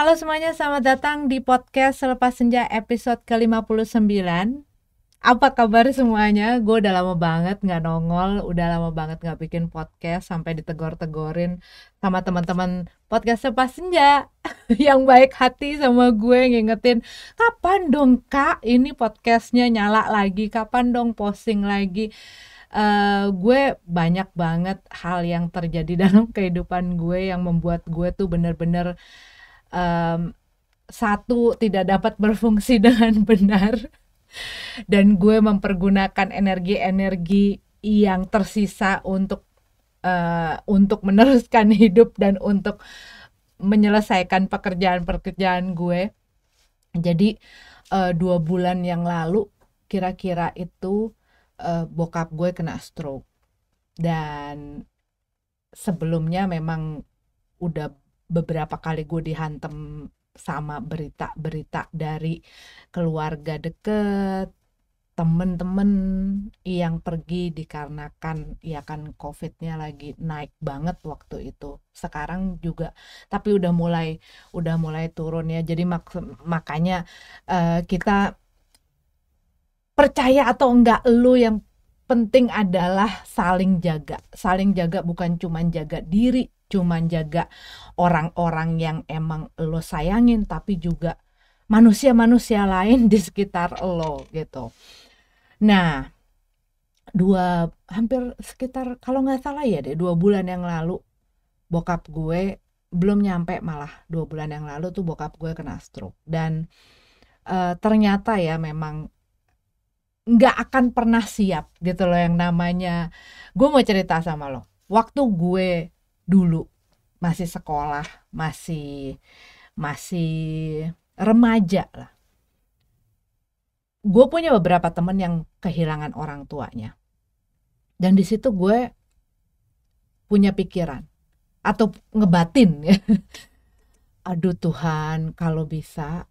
Halo semuanya, selamat datang di podcast Selepas Senja episode ke-59 Apa kabar semuanya? Gue udah lama banget gak nongol, udah lama banget gak bikin podcast Sampai ditegor-tegorin sama teman-teman podcast Selepas Senja Yang baik hati sama gue ngingetin Kapan dong kak ini podcastnya nyala lagi? Kapan dong posting lagi? uh, gue banyak banget hal yang terjadi dalam kehidupan gue yang membuat gue tuh bener-bener um, satu tidak dapat berfungsi dengan benar dan gue mempergunakan energi-energi yang tersisa untuk uh, untuk meneruskan hidup dan untuk menyelesaikan pekerjaan-pekerjaan gue jadi uh, dua bulan yang lalu kira-kira itu uh, bokap gue kena stroke dan sebelumnya memang udah beberapa kali gue dihantem sama berita-berita dari keluarga deket temen-temen yang pergi dikarenakan ya kan covidnya lagi naik banget waktu itu sekarang juga tapi udah mulai udah mulai turun ya jadi mak makanya uh, kita percaya atau enggak lu yang penting adalah saling jaga. Saling jaga bukan cuman jaga diri, cuman jaga orang-orang yang emang lo sayangin tapi juga manusia-manusia lain di sekitar lo gitu. Nah, dua hampir sekitar kalau nggak salah ya deh dua bulan yang lalu bokap gue belum nyampe malah dua bulan yang lalu tuh bokap gue kena stroke dan uh, ternyata ya memang nggak akan pernah siap gitu loh yang namanya gue mau cerita sama lo waktu gue dulu masih sekolah masih masih remaja lah gue punya beberapa temen yang kehilangan orang tuanya dan di situ gue punya pikiran atau ngebatin ya aduh Tuhan kalau bisa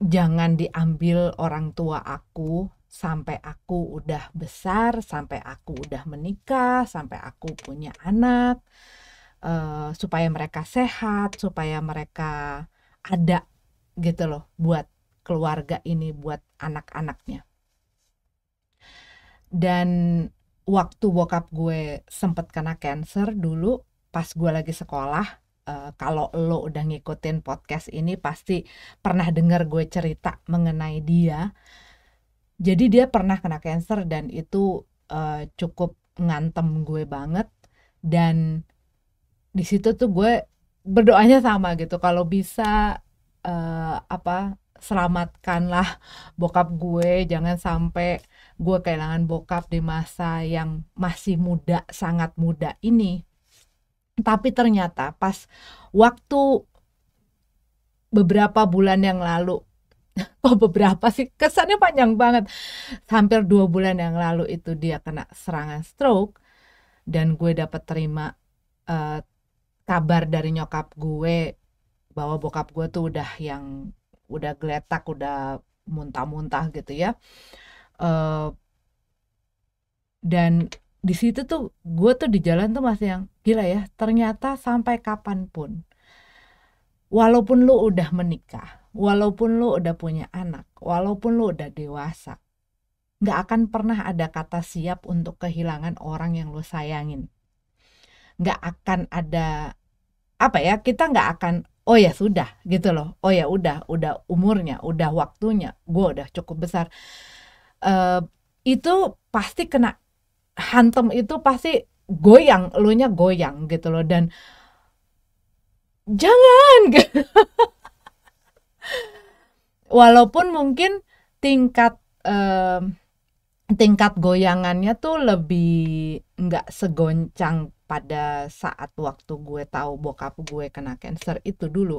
jangan diambil orang tua aku sampai aku udah besar, sampai aku udah menikah, sampai aku punya anak, uh, supaya mereka sehat, supaya mereka ada gitu loh buat keluarga ini, buat anak-anaknya. Dan waktu bokap gue sempet kena cancer dulu, pas gue lagi sekolah, uh, kalau lo udah ngikutin podcast ini pasti pernah dengar gue cerita mengenai dia. Jadi dia pernah kena cancer dan itu uh, cukup ngantem gue banget dan di situ tuh gue berdoanya sama gitu kalau bisa uh, apa selamatkanlah bokap gue jangan sampai gue kehilangan bokap di masa yang masih muda sangat muda ini tapi ternyata pas waktu beberapa bulan yang lalu oh beberapa sih kesannya panjang banget hampir dua bulan yang lalu itu dia kena serangan stroke dan gue dapat terima uh, kabar dari nyokap gue bahwa bokap gue tuh udah yang udah geletak udah muntah-muntah gitu ya uh, dan di situ tuh gue tuh di jalan tuh masih yang gila ya ternyata sampai kapanpun walaupun lu udah menikah walaupun lu udah punya anak walaupun lu udah dewasa nggak akan pernah ada kata siap untuk kehilangan orang yang lu sayangin nggak akan ada apa ya kita nggak akan oh ya sudah gitu loh oh ya udah udah umurnya udah waktunya gue udah cukup besar uh, itu pasti kena hantem itu pasti goyang, elunya goyang gitu loh dan jangan Walaupun mungkin tingkat eh, tingkat goyangannya tuh lebih nggak segoncang pada saat waktu gue tahu bokap gue kena cancer itu dulu.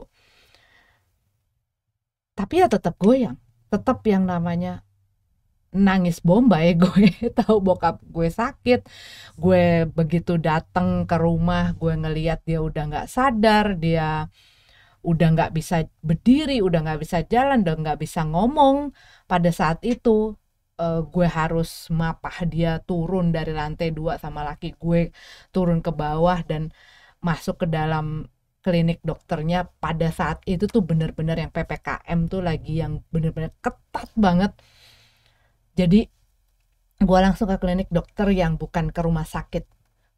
Tapi ya tetap goyang, tetap yang namanya nangis bomba ya gue tahu bokap gue sakit gue begitu datang ke rumah gue ngeliat dia udah nggak sadar dia udah nggak bisa berdiri udah nggak bisa jalan udah nggak bisa ngomong pada saat itu uh, gue harus mapah dia turun dari lantai dua sama laki gue turun ke bawah dan masuk ke dalam klinik dokternya pada saat itu tuh bener-bener yang PPKM tuh lagi yang bener-bener ketat banget jadi gue langsung ke klinik dokter yang bukan ke rumah sakit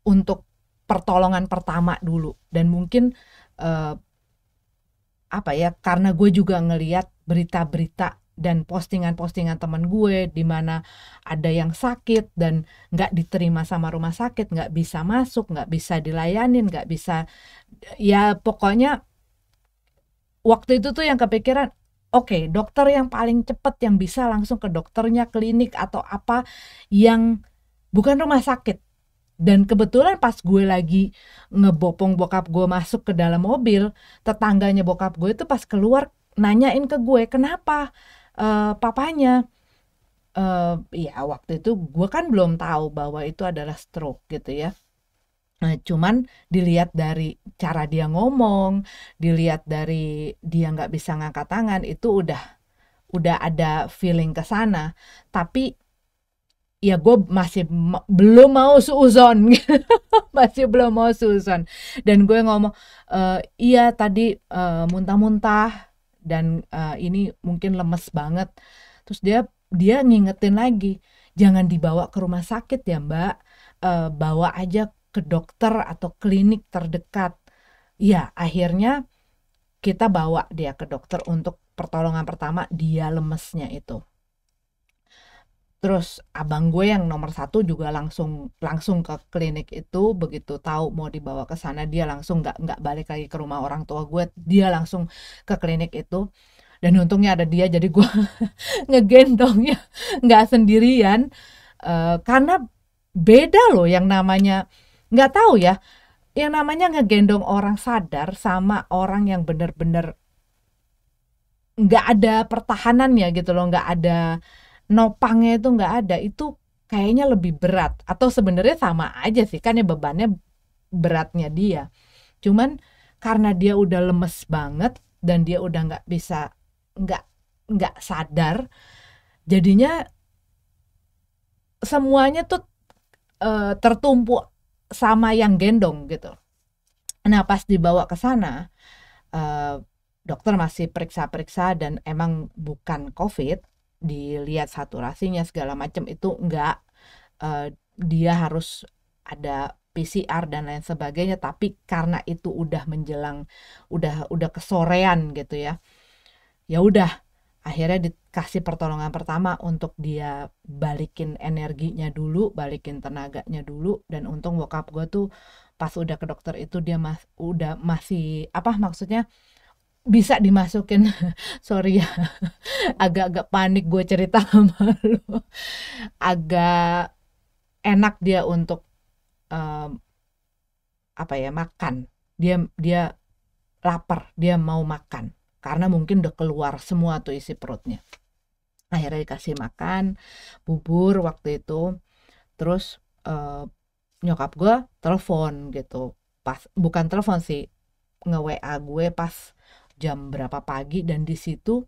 untuk pertolongan pertama dulu dan mungkin uh, apa ya karena gue juga ngeliat berita-berita dan postingan-postingan teman gue di mana ada yang sakit dan nggak diterima sama rumah sakit nggak bisa masuk nggak bisa dilayanin nggak bisa ya pokoknya waktu itu tuh yang kepikiran Oke, okay, dokter yang paling cepat yang bisa langsung ke dokternya klinik atau apa yang bukan rumah sakit. Dan kebetulan pas gue lagi ngebopong bokap gue masuk ke dalam mobil, tetangganya bokap gue itu pas keluar nanyain ke gue kenapa uh, papanya uh, ya waktu itu gue kan belum tahu bahwa itu adalah stroke gitu ya Nah, cuman dilihat dari cara dia ngomong, dilihat dari dia nggak bisa ngangkat tangan, itu udah udah ada feeling ke sana. Tapi ya gue masih ma belum mau suzon, masih belum mau suzon. Dan gue ngomong, e, iya tadi eh, muntah-muntah uh, dan uh, ini mungkin lemes banget. Terus dia dia ngingetin lagi, jangan dibawa ke rumah sakit ya mbak, uh, bawa aja ke dokter atau klinik terdekat. Ya, akhirnya kita bawa dia ke dokter untuk pertolongan pertama dia lemesnya itu. Terus abang gue yang nomor satu juga langsung langsung ke klinik itu begitu tahu mau dibawa ke sana dia langsung nggak nggak balik lagi ke rumah orang tua gue dia langsung ke klinik itu dan untungnya ada dia jadi gue ngegendongnya nggak sendirian uh, karena beda loh yang namanya nggak tahu ya yang namanya ngegendong orang sadar sama orang yang bener-bener nggak ada pertahanannya gitu loh nggak ada nopangnya itu nggak ada itu kayaknya lebih berat atau sebenarnya sama aja sih kan ya bebannya beratnya dia cuman karena dia udah lemes banget dan dia udah nggak bisa nggak nggak sadar jadinya semuanya tuh e, tertumpu sama yang gendong gitu. Nah pas dibawa ke sana uh, dokter masih periksa-periksa dan emang bukan COVID, dilihat saturasinya segala macam itu enggak uh, eh, dia harus ada PCR dan lain sebagainya tapi karena itu udah menjelang udah udah kesorean gitu ya ya udah akhirnya dikasih pertolongan pertama untuk dia balikin energinya dulu, balikin tenaganya dulu dan untung bokap gue tuh pas udah ke dokter itu dia mas udah masih apa maksudnya bisa dimasukin sorry ya agak-agak panik gue cerita sama lu agak enak dia untuk um, apa ya makan dia dia lapar dia mau makan karena mungkin udah keluar semua tuh isi perutnya akhirnya dikasih makan bubur waktu itu terus uh, nyokap gue telepon gitu pas bukan telepon sih nge WA gue pas jam berapa pagi dan di situ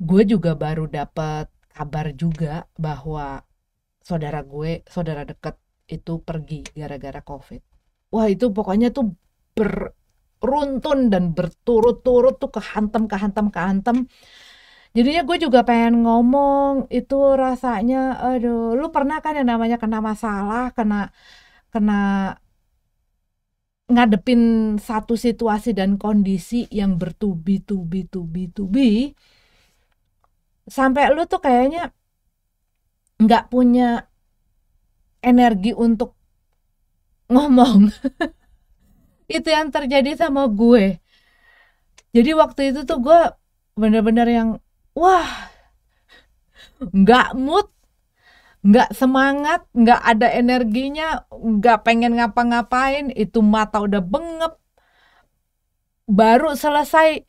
gue juga baru dapat kabar juga bahwa saudara gue saudara deket itu pergi gara-gara covid wah itu pokoknya tuh ber runtun dan berturut-turut tuh kehantem kehantem kehantem jadinya gue juga pengen ngomong itu rasanya aduh lu pernah kan yang namanya kena masalah kena kena ngadepin satu situasi dan kondisi yang bertubi-tubi-tubi-tubi sampai lu tuh kayaknya nggak punya energi untuk ngomong itu yang terjadi sama gue jadi waktu itu tuh gue bener-bener yang wah nggak mood nggak semangat nggak ada energinya nggak pengen ngapa-ngapain itu mata udah bengep baru selesai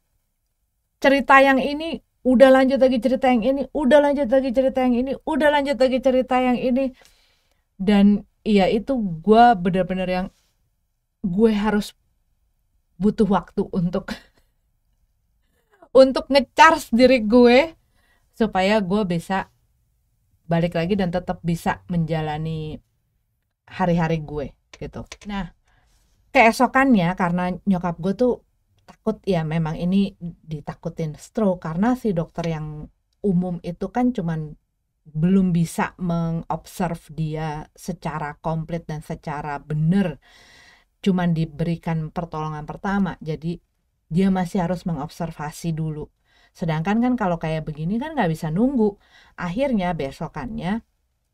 cerita yang ini udah lanjut lagi cerita yang ini udah lanjut lagi cerita yang ini udah lanjut lagi cerita yang ini dan iya itu gue bener-bener yang gue harus butuh waktu untuk untuk ngecharge diri gue supaya gue bisa balik lagi dan tetap bisa menjalani hari-hari gue gitu. Nah, keesokannya karena nyokap gue tuh takut ya memang ini ditakutin stroke karena si dokter yang umum itu kan cuman belum bisa mengobserv dia secara komplit dan secara benar cuman diberikan pertolongan pertama jadi dia masih harus mengobservasi dulu sedangkan kan kalau kayak begini kan nggak bisa nunggu akhirnya besokannya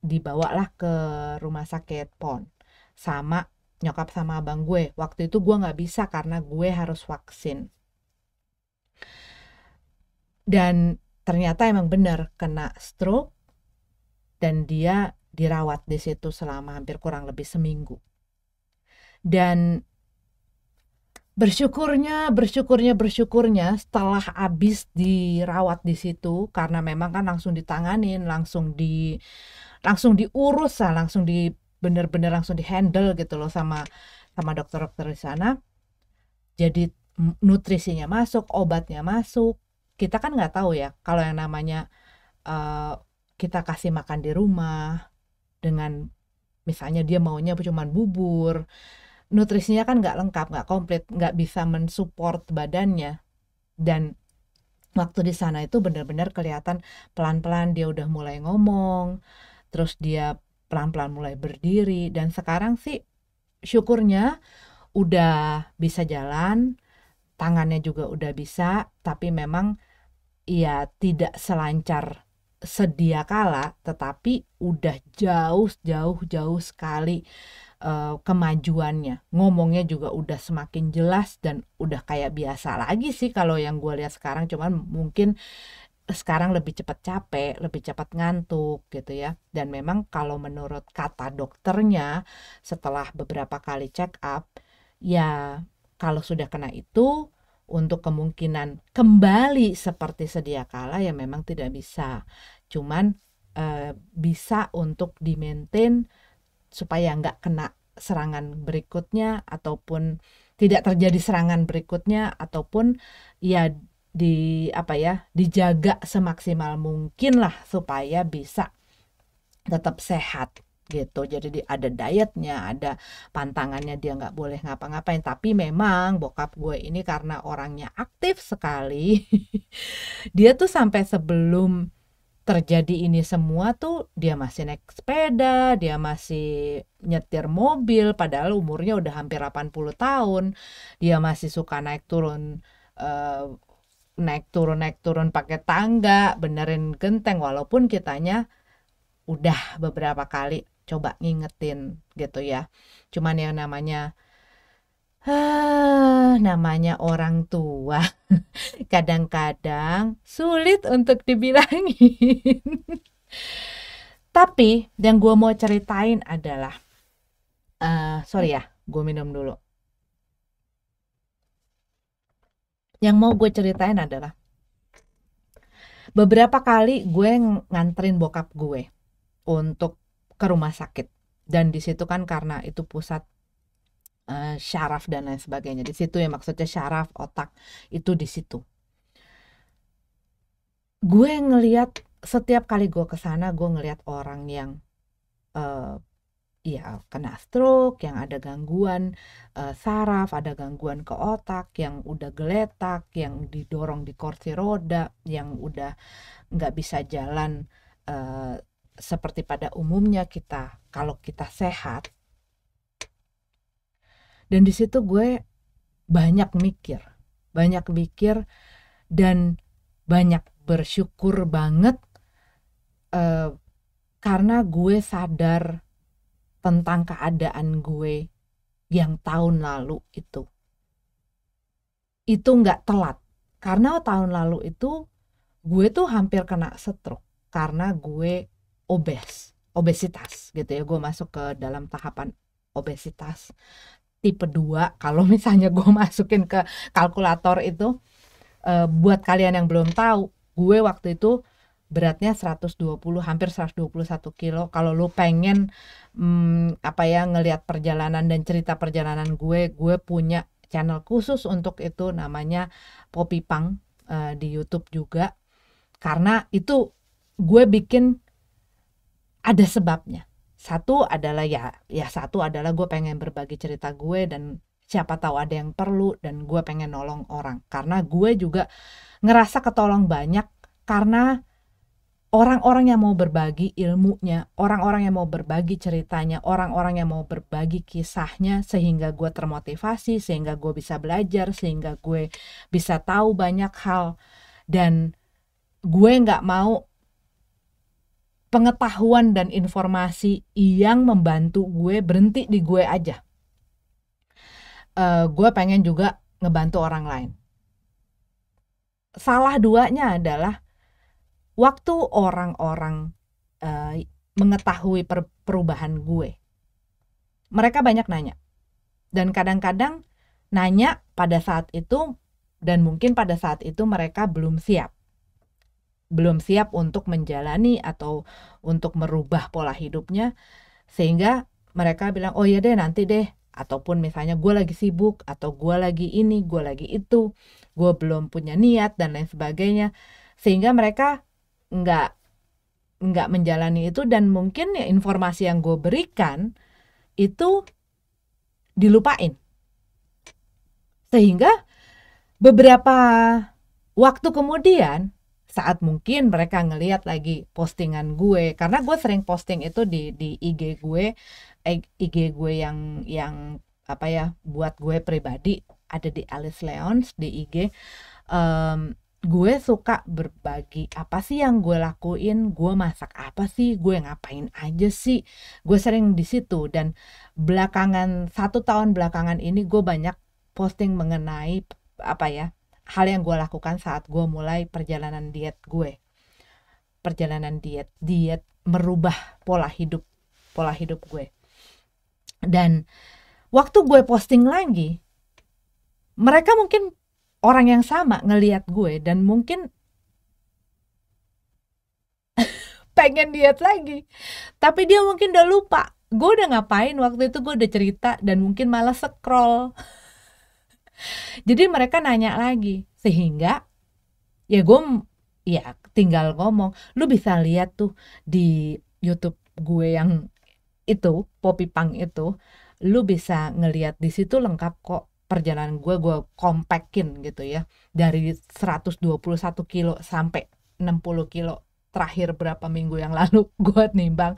dibawalah ke rumah sakit pon sama nyokap sama abang gue waktu itu gue nggak bisa karena gue harus vaksin dan ternyata emang benar kena stroke dan dia dirawat di situ selama hampir kurang lebih seminggu dan bersyukurnya bersyukurnya bersyukurnya setelah habis dirawat di situ karena memang kan langsung ditanganin langsung di langsung diurus lah langsung di bener-bener langsung di handle gitu loh sama sama dokter-dokter di sana jadi nutrisinya masuk obatnya masuk kita kan nggak tahu ya kalau yang namanya uh, kita kasih makan di rumah dengan misalnya dia maunya cuma bubur nutrisinya kan nggak lengkap, nggak komplit, nggak bisa mensupport badannya. Dan waktu di sana itu benar-benar kelihatan pelan-pelan dia udah mulai ngomong, terus dia pelan-pelan mulai berdiri dan sekarang sih syukurnya udah bisa jalan, tangannya juga udah bisa, tapi memang ya tidak selancar sedia kala, tetapi udah jauh jauh jauh sekali uh, kemajuannya. Ngomongnya juga udah semakin jelas dan udah kayak biasa lagi sih kalau yang gue lihat sekarang. Cuman mungkin sekarang lebih cepat capek, lebih cepat ngantuk gitu ya. Dan memang kalau menurut kata dokternya setelah beberapa kali check up ya kalau sudah kena itu untuk kemungkinan kembali seperti sedia kala ya memang tidak bisa. Cuman eh, bisa untuk di maintain supaya nggak kena serangan berikutnya ataupun tidak terjadi serangan berikutnya ataupun ya di apa ya dijaga semaksimal mungkin lah supaya bisa tetap sehat gitu jadi ada dietnya ada pantangannya dia nggak boleh ngapa-ngapain tapi memang bokap gue ini karena orangnya aktif sekali dia tuh sampai sebelum terjadi ini semua tuh dia masih naik sepeda, dia masih nyetir mobil padahal umurnya udah hampir 80 tahun. Dia masih suka naik turun uh, naik turun naik turun pakai tangga, benerin genteng walaupun kitanya udah beberapa kali coba ngingetin gitu ya. Cuman yang namanya Ah, namanya orang tua. Kadang-kadang sulit untuk dibilangin. Tapi yang gue mau ceritain adalah, uh, sorry ya, gue minum dulu. Yang mau gue ceritain adalah beberapa kali gue nganterin bokap gue untuk ke rumah sakit dan di situ kan karena itu pusat uh, syaraf dan lain sebagainya. Di situ ya maksudnya syaraf otak itu di situ. Gue ngelihat setiap kali gue kesana gue ngelihat orang yang uh, ya kena stroke, yang ada gangguan uh, saraf, ada gangguan ke otak, yang udah geletak, yang didorong di kursi roda, yang udah nggak bisa jalan uh, seperti pada umumnya kita kalau kita sehat dan di situ gue banyak mikir banyak mikir dan banyak bersyukur banget uh, karena gue sadar tentang keadaan gue yang tahun lalu itu itu nggak telat karena tahun lalu itu gue tuh hampir kena stroke karena gue obes obesitas gitu ya gue masuk ke dalam tahapan obesitas tipe 2 kalau misalnya gue masukin ke kalkulator itu e, buat kalian yang belum tahu gue waktu itu beratnya 120 hampir 121 kilo kalau lu pengen hmm, apa ya ngelihat perjalanan dan cerita perjalanan gue gue punya channel khusus untuk itu namanya Poppy Pang e, eh, di YouTube juga karena itu gue bikin ada sebabnya satu adalah ya ya satu adalah gue pengen berbagi cerita gue dan siapa tahu ada yang perlu dan gue pengen nolong orang karena gue juga ngerasa ketolong banyak karena orang-orang yang mau berbagi ilmunya, orang-orang yang mau berbagi ceritanya, orang-orang yang mau berbagi kisahnya sehingga gue termotivasi, sehingga gue bisa belajar, sehingga gue bisa tahu banyak hal dan gue nggak mau pengetahuan dan informasi yang membantu gue berhenti di gue aja. Uh, gue pengen juga ngebantu orang lain. Salah duanya adalah waktu orang-orang uh, mengetahui per perubahan gue, mereka banyak nanya dan kadang-kadang nanya pada saat itu dan mungkin pada saat itu mereka belum siap belum siap untuk menjalani atau untuk merubah pola hidupnya sehingga mereka bilang oh ya deh nanti deh ataupun misalnya gue lagi sibuk atau gue lagi ini gue lagi itu gue belum punya niat dan lain sebagainya sehingga mereka nggak nggak menjalani itu dan mungkin ya informasi yang gue berikan itu dilupain sehingga beberapa waktu kemudian saat mungkin mereka ngelihat lagi postingan gue karena gue sering posting itu di di IG gue eh, IG gue yang yang apa ya buat gue pribadi ada di Alice Leons di IG um, gue suka berbagi apa sih yang gue lakuin gue masak apa sih gue ngapain aja sih gue sering di situ dan belakangan satu tahun belakangan ini gue banyak posting mengenai apa ya hal yang gue lakukan saat gue mulai perjalanan diet gue perjalanan diet diet merubah pola hidup pola hidup gue dan waktu gue posting lagi mereka mungkin orang yang sama ngeliat gue dan mungkin pengen diet lagi tapi dia mungkin udah lupa gue udah ngapain waktu itu gue udah cerita dan mungkin malah scroll Jadi mereka nanya lagi sehingga ya gue ya tinggal ngomong lu bisa lihat tuh di YouTube gue yang itu Poppy Pang itu lu bisa ngelihat di situ lengkap kok perjalanan gue gue kompakin gitu ya dari 121 kilo sampai 60 kilo terakhir berapa minggu yang lalu gue nimbang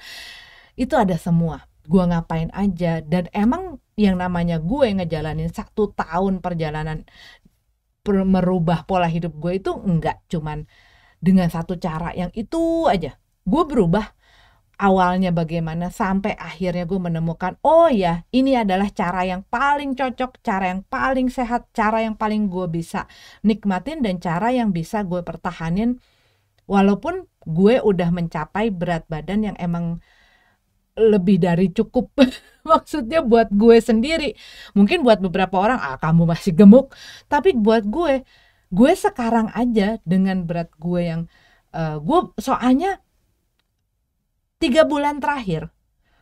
itu ada semua gue ngapain aja dan emang yang namanya gue ngejalanin satu tahun perjalanan per merubah pola hidup gue itu enggak cuman dengan satu cara yang itu aja gue berubah awalnya bagaimana sampai akhirnya gue menemukan oh ya ini adalah cara yang paling cocok cara yang paling sehat cara yang paling gue bisa nikmatin dan cara yang bisa gue pertahanin walaupun gue udah mencapai berat badan yang emang lebih dari cukup maksudnya buat gue sendiri mungkin buat beberapa orang ah kamu masih gemuk tapi buat gue gue sekarang aja dengan berat gue yang uh, gue soalnya tiga bulan terakhir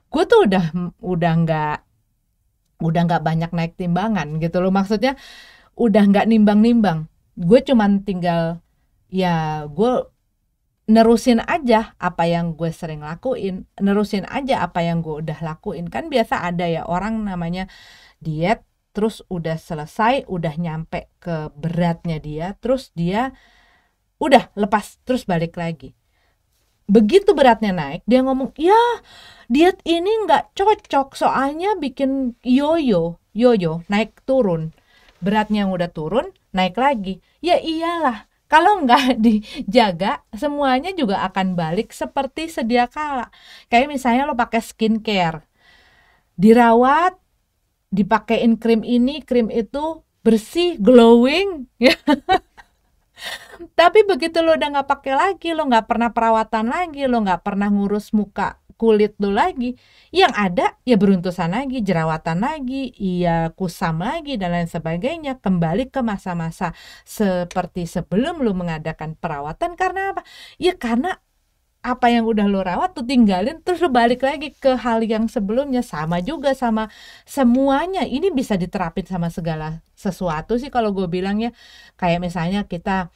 gue tuh udah udah nggak udah nggak banyak naik timbangan gitu loh maksudnya udah nggak nimbang-nimbang gue cuman tinggal ya gue nerusin aja apa yang gue sering lakuin, nerusin aja apa yang gue udah lakuin. Kan biasa ada ya orang namanya diet, terus udah selesai, udah nyampe ke beratnya dia, terus dia udah lepas, terus balik lagi. Begitu beratnya naik, dia ngomong, ya diet ini nggak cocok soalnya bikin yoyo, yoyo, naik turun. Beratnya yang udah turun, naik lagi. Ya iyalah, kalau nggak dijaga, semuanya juga akan balik seperti sedia kala. Kayak misalnya lo pakai skincare, dirawat, dipakein krim ini, krim itu, bersih, glowing. Ya. Tapi begitu lo udah nggak pakai lagi, lo nggak pernah perawatan lagi, lo nggak pernah ngurus muka kulit lu lagi yang ada ya beruntusan lagi jerawatan lagi ya kusam lagi dan lain sebagainya kembali ke masa-masa seperti sebelum lu mengadakan perawatan karena apa ya karena apa yang udah lu rawat tuh tinggalin terus lu balik lagi ke hal yang sebelumnya sama juga sama semuanya ini bisa diterapin sama segala sesuatu sih kalau gue bilang ya kayak misalnya kita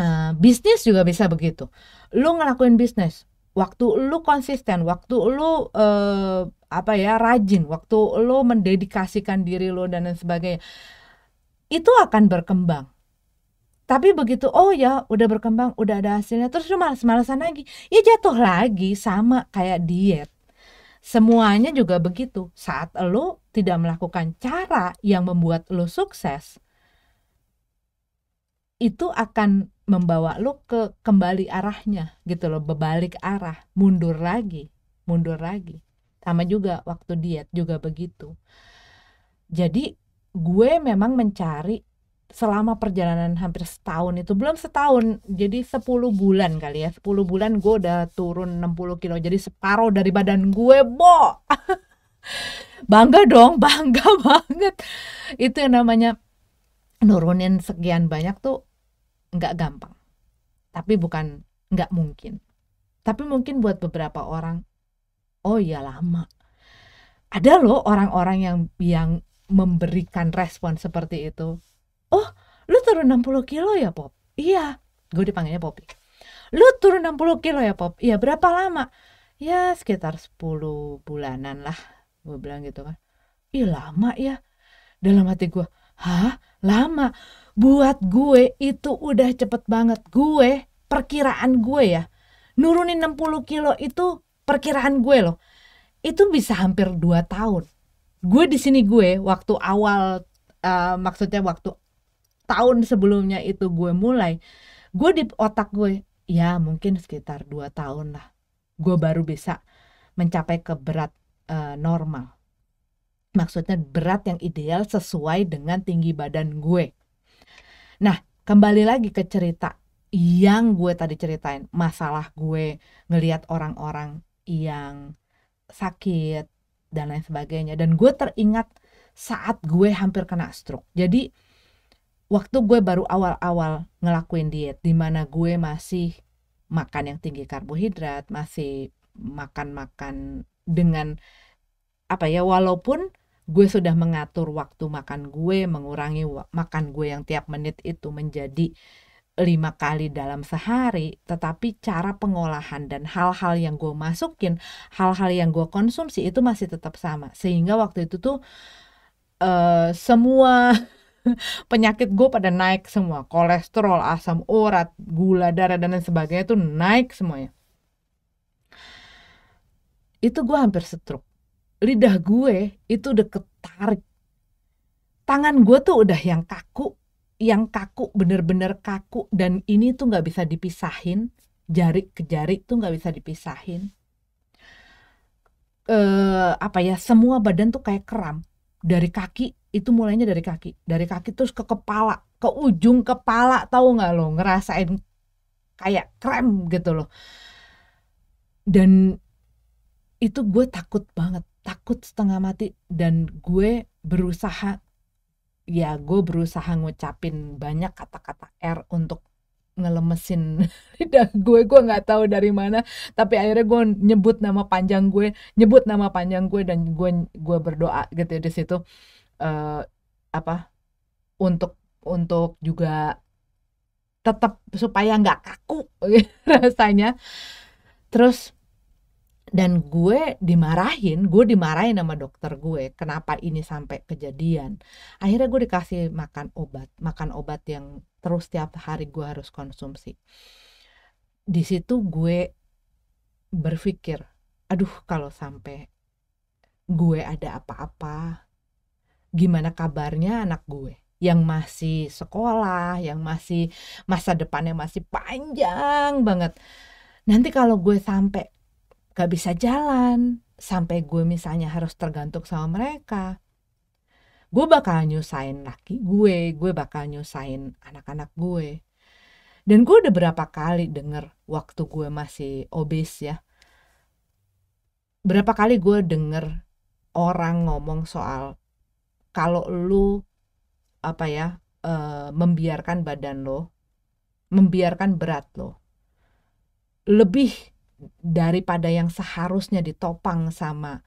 uh, bisnis juga bisa begitu Lu ngelakuin bisnis waktu lu konsisten, waktu lu uh, apa ya rajin, waktu lu mendedikasikan diri lu dan lain sebagainya, itu akan berkembang. Tapi begitu oh ya udah berkembang, udah ada hasilnya, terus lu malas-malasan lagi, ya jatuh lagi sama kayak diet. Semuanya juga begitu. Saat lo tidak melakukan cara yang membuat lo sukses, itu akan membawa lo ke kembali arahnya gitu loh berbalik arah mundur lagi mundur lagi sama juga waktu diet juga begitu jadi gue memang mencari selama perjalanan hampir setahun itu belum setahun jadi 10 bulan kali ya 10 bulan gue udah turun 60 kilo jadi separuh dari badan gue bo bangga dong bangga banget itu yang namanya nurunin sekian banyak tuh nggak gampang. Tapi bukan nggak mungkin. Tapi mungkin buat beberapa orang, oh ya lama. Ada loh orang-orang yang yang memberikan respon seperti itu. Oh, lu turun 60 kilo ya Pop? Iya, gue dipanggilnya Popi. Lu turun 60 kilo ya Pop? Iya, berapa lama? Ya sekitar 10 bulanan lah. Gue bilang gitu kan. iya lama ya. Dalam hati gue, hah lama? buat gue itu udah cepet banget. Gue, perkiraan gue ya, nurunin 60 kilo itu perkiraan gue loh. Itu bisa hampir 2 tahun. Gue di sini gue waktu awal uh, maksudnya waktu tahun sebelumnya itu gue mulai, gue di otak gue ya mungkin sekitar 2 tahun lah. Gue baru bisa mencapai ke berat uh, normal. Maksudnya berat yang ideal sesuai dengan tinggi badan gue Nah, kembali lagi ke cerita yang gue tadi ceritain, masalah gue ngelihat orang-orang yang sakit dan lain sebagainya. Dan gue teringat saat gue hampir kena stroke. Jadi waktu gue baru awal-awal ngelakuin diet, di mana gue masih makan yang tinggi karbohidrat, masih makan-makan dengan apa ya, walaupun gue sudah mengatur waktu makan gue, mengurangi makan gue yang tiap menit itu menjadi lima kali dalam sehari, tetapi cara pengolahan dan hal-hal yang gue masukin, hal-hal yang gue konsumsi itu masih tetap sama, sehingga waktu itu tuh uh, semua penyakit gue pada naik semua, kolesterol, asam urat, gula darah dan lain sebagainya tuh naik semuanya. Itu gue hampir stroke lidah gue itu udah ketarik. Tangan gue tuh udah yang kaku, yang kaku bener-bener kaku dan ini tuh nggak bisa dipisahin jari ke jari tuh nggak bisa dipisahin e, apa ya semua badan tuh kayak kram dari kaki itu mulainya dari kaki dari kaki terus ke kepala ke ujung kepala tahu nggak lo ngerasain kayak krem gitu loh dan itu gue takut banget takut setengah mati dan gue berusaha ya gue berusaha ngucapin banyak kata-kata R untuk ngelemesin lidah gue gue nggak tahu dari mana tapi akhirnya gue nyebut nama panjang gue nyebut nama panjang gue dan gue gue berdoa gitu ya di situ uh, apa untuk untuk juga tetap supaya nggak kaku rasanya terus dan gue dimarahin gue dimarahin sama dokter gue kenapa ini sampai kejadian akhirnya gue dikasih makan obat makan obat yang terus tiap hari gue harus konsumsi di situ gue berpikir aduh kalau sampai gue ada apa-apa gimana kabarnya anak gue yang masih sekolah yang masih masa depannya masih panjang banget nanti kalau gue sampai gak bisa jalan sampai gue misalnya harus tergantung sama mereka gue bakal nyusahin laki gue gue bakal nyusahin anak-anak gue dan gue udah berapa kali denger waktu gue masih obes ya berapa kali gue denger orang ngomong soal kalau lu apa ya e, membiarkan badan lo membiarkan berat lo lebih daripada yang seharusnya ditopang sama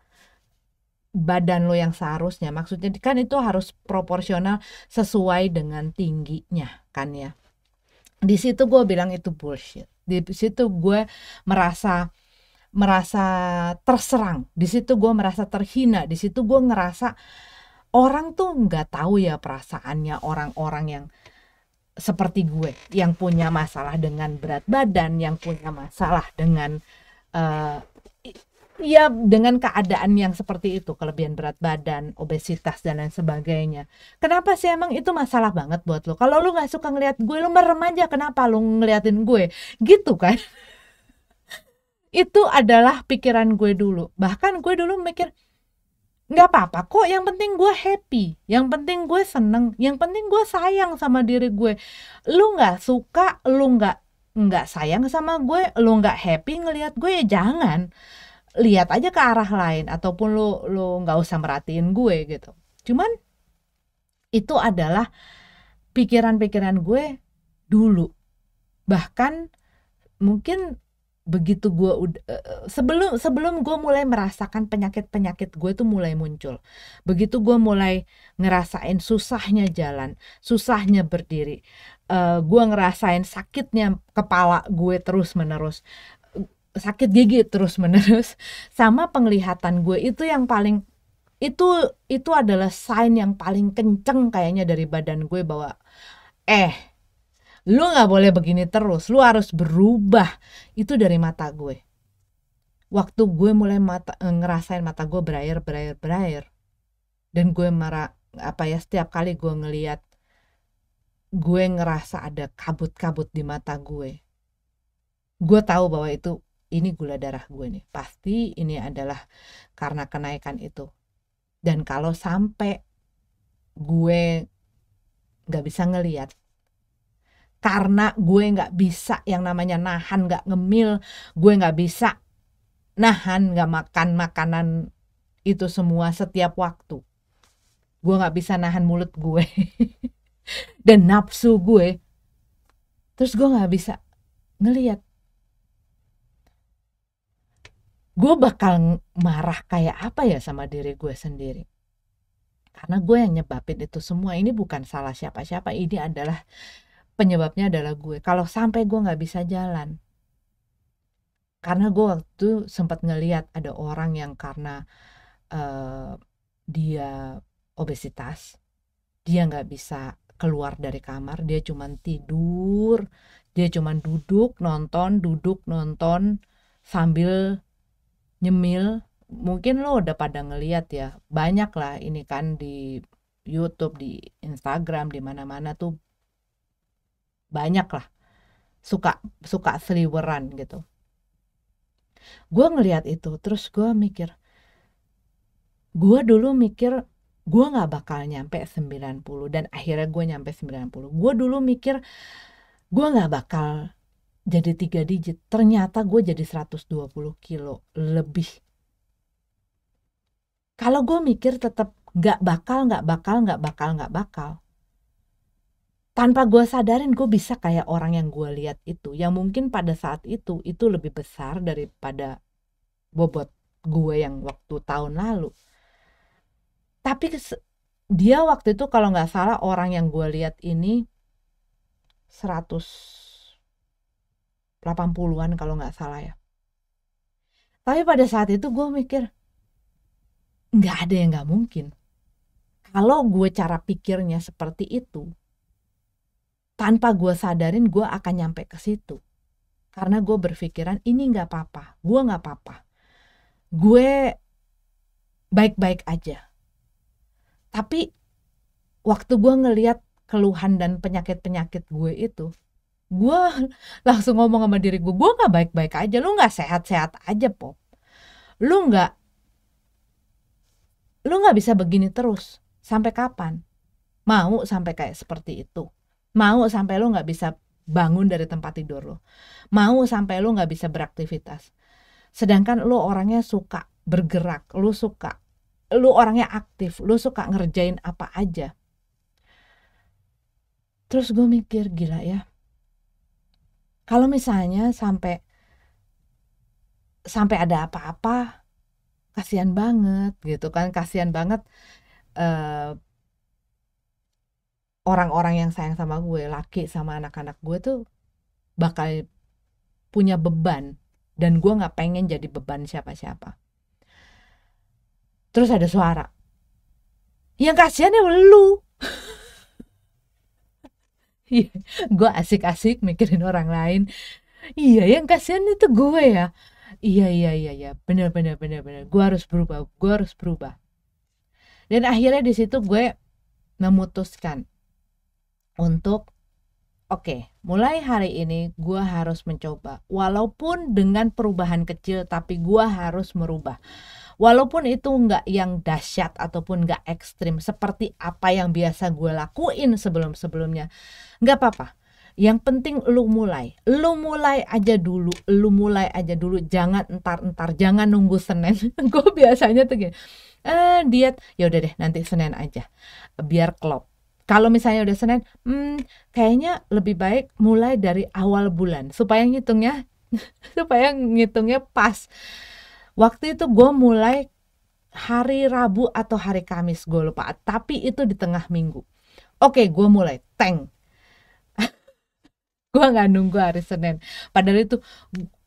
badan lo yang seharusnya. Maksudnya kan itu harus proporsional sesuai dengan tingginya kan ya. Di situ gue bilang itu bullshit. Di situ gue merasa merasa terserang. Di situ gue merasa terhina. Di situ gue ngerasa orang tuh nggak tahu ya perasaannya orang-orang yang seperti gue yang punya masalah dengan berat badan, yang punya masalah dengan uh, ya dengan keadaan yang seperti itu, kelebihan berat badan, obesitas dan lain sebagainya. Kenapa sih emang itu masalah banget buat lo? Kalau lo nggak suka ngeliat gue, lo merem aja kenapa lo ngeliatin gue? Gitu kan? itu adalah pikiran gue dulu. Bahkan gue dulu mikir, nggak apa-apa kok yang penting gue happy yang penting gue seneng yang penting gue sayang sama diri gue lu nggak suka lu nggak nggak sayang sama gue lu nggak happy ngelihat gue ya jangan lihat aja ke arah lain ataupun lu lu nggak usah merhatiin gue gitu cuman itu adalah pikiran-pikiran gue dulu bahkan mungkin begitu gue udah eh, eh, sebelum sebelum gue mulai merasakan penyakit penyakit gue itu mulai muncul begitu gue mulai ngerasain susahnya jalan susahnya berdiri uh, eh, gue ngerasain sakitnya kepala gue terus menerus sakit gigi terus menerus sama penglihatan gue itu yang paling itu itu adalah sign yang paling kenceng kayaknya dari badan gue bahwa eh lu nggak boleh begini terus lu harus berubah itu dari mata gue waktu gue mulai mata eh, ngerasain mata gue berair berair berair dan gue marah apa ya setiap kali gue ngeliat gue ngerasa ada kabut-kabut di mata gue gue tahu bahwa itu ini gula darah gue nih pasti ini adalah karena kenaikan itu dan kalau sampai gue nggak bisa ngeliat karena gue nggak bisa yang namanya nahan nggak ngemil gue nggak bisa nahan nggak makan makanan itu semua setiap waktu gue nggak bisa nahan mulut gue dan nafsu gue terus gue nggak bisa ngeliat gue bakal marah kayak apa ya sama diri gue sendiri karena gue yang nyebabin itu semua ini bukan salah siapa-siapa ini adalah penyebabnya adalah gue kalau sampai gue nggak bisa jalan karena gue waktu sempat ngeliat ada orang yang karena uh, dia obesitas dia nggak bisa keluar dari kamar dia cuman tidur dia cuman duduk nonton duduk nonton sambil nyemil mungkin lo udah pada ngeliat ya banyak lah ini kan di YouTube di Instagram di mana-mana tuh banyak lah suka suka seliweran gitu gue ngelihat itu terus gue mikir gue dulu mikir gue nggak bakal nyampe 90 dan akhirnya gue nyampe 90 gue dulu mikir gue nggak bakal jadi tiga digit ternyata gue jadi 120 kilo lebih kalau gue mikir tetap nggak bakal nggak bakal nggak bakal nggak bakal tanpa gue sadarin gue bisa kayak orang yang gue lihat itu yang mungkin pada saat itu itu lebih besar daripada bobot gue yang waktu tahun lalu tapi dia waktu itu kalau nggak salah orang yang gue lihat ini 180-an kalau nggak salah ya tapi pada saat itu gue mikir nggak ada yang nggak mungkin kalau gue cara pikirnya seperti itu tanpa gue sadarin gue akan nyampe ke situ karena gue berpikiran ini nggak apa-apa gue nggak apa-apa gue baik-baik aja tapi waktu gue ngeliat keluhan dan penyakit-penyakit gue itu gue langsung ngomong sama diri gue gue nggak baik-baik aja lu nggak sehat-sehat aja pop lu nggak lu nggak bisa begini terus sampai kapan mau sampai kayak seperti itu Mau sampai lo nggak bisa bangun dari tempat tidur lo. Mau sampai lo nggak bisa beraktivitas. Sedangkan lo orangnya suka bergerak, lo suka, lo orangnya aktif, lo suka ngerjain apa aja. Terus gue mikir gila ya. Kalau misalnya sampai sampai ada apa-apa, kasihan banget gitu kan, kasihan banget uh, orang-orang yang sayang sama gue laki sama anak-anak gue tuh bakal punya beban dan gue nggak pengen jadi beban siapa-siapa terus ada suara yang kasihan ya lu iya, gue asik-asik mikirin orang lain iya yang kasihan itu gue ya iya iya iya iya bener bener bener bener gue harus berubah gue harus berubah dan akhirnya di situ gue memutuskan untuk oke, okay, mulai hari ini gue harus mencoba. Walaupun dengan perubahan kecil, tapi gue harus merubah. Walaupun itu nggak yang dahsyat ataupun nggak ekstrim seperti apa yang biasa gue lakuin sebelum-sebelumnya, nggak apa-apa. Yang penting lu mulai, lu mulai aja dulu, lu mulai aja dulu, jangan entar-entar, jangan nunggu Senin. gue biasanya tuh gini, eh, diet, ya udah deh nanti Senin aja, biar klop kalau misalnya udah Senin, hmm, kayaknya lebih baik mulai dari awal bulan supaya ngitungnya supaya ngitungnya pas. Waktu itu gue mulai hari Rabu atau hari Kamis gue lupa, tapi itu di tengah minggu. Oke, gue mulai tank. gue nggak nunggu hari Senin. Padahal itu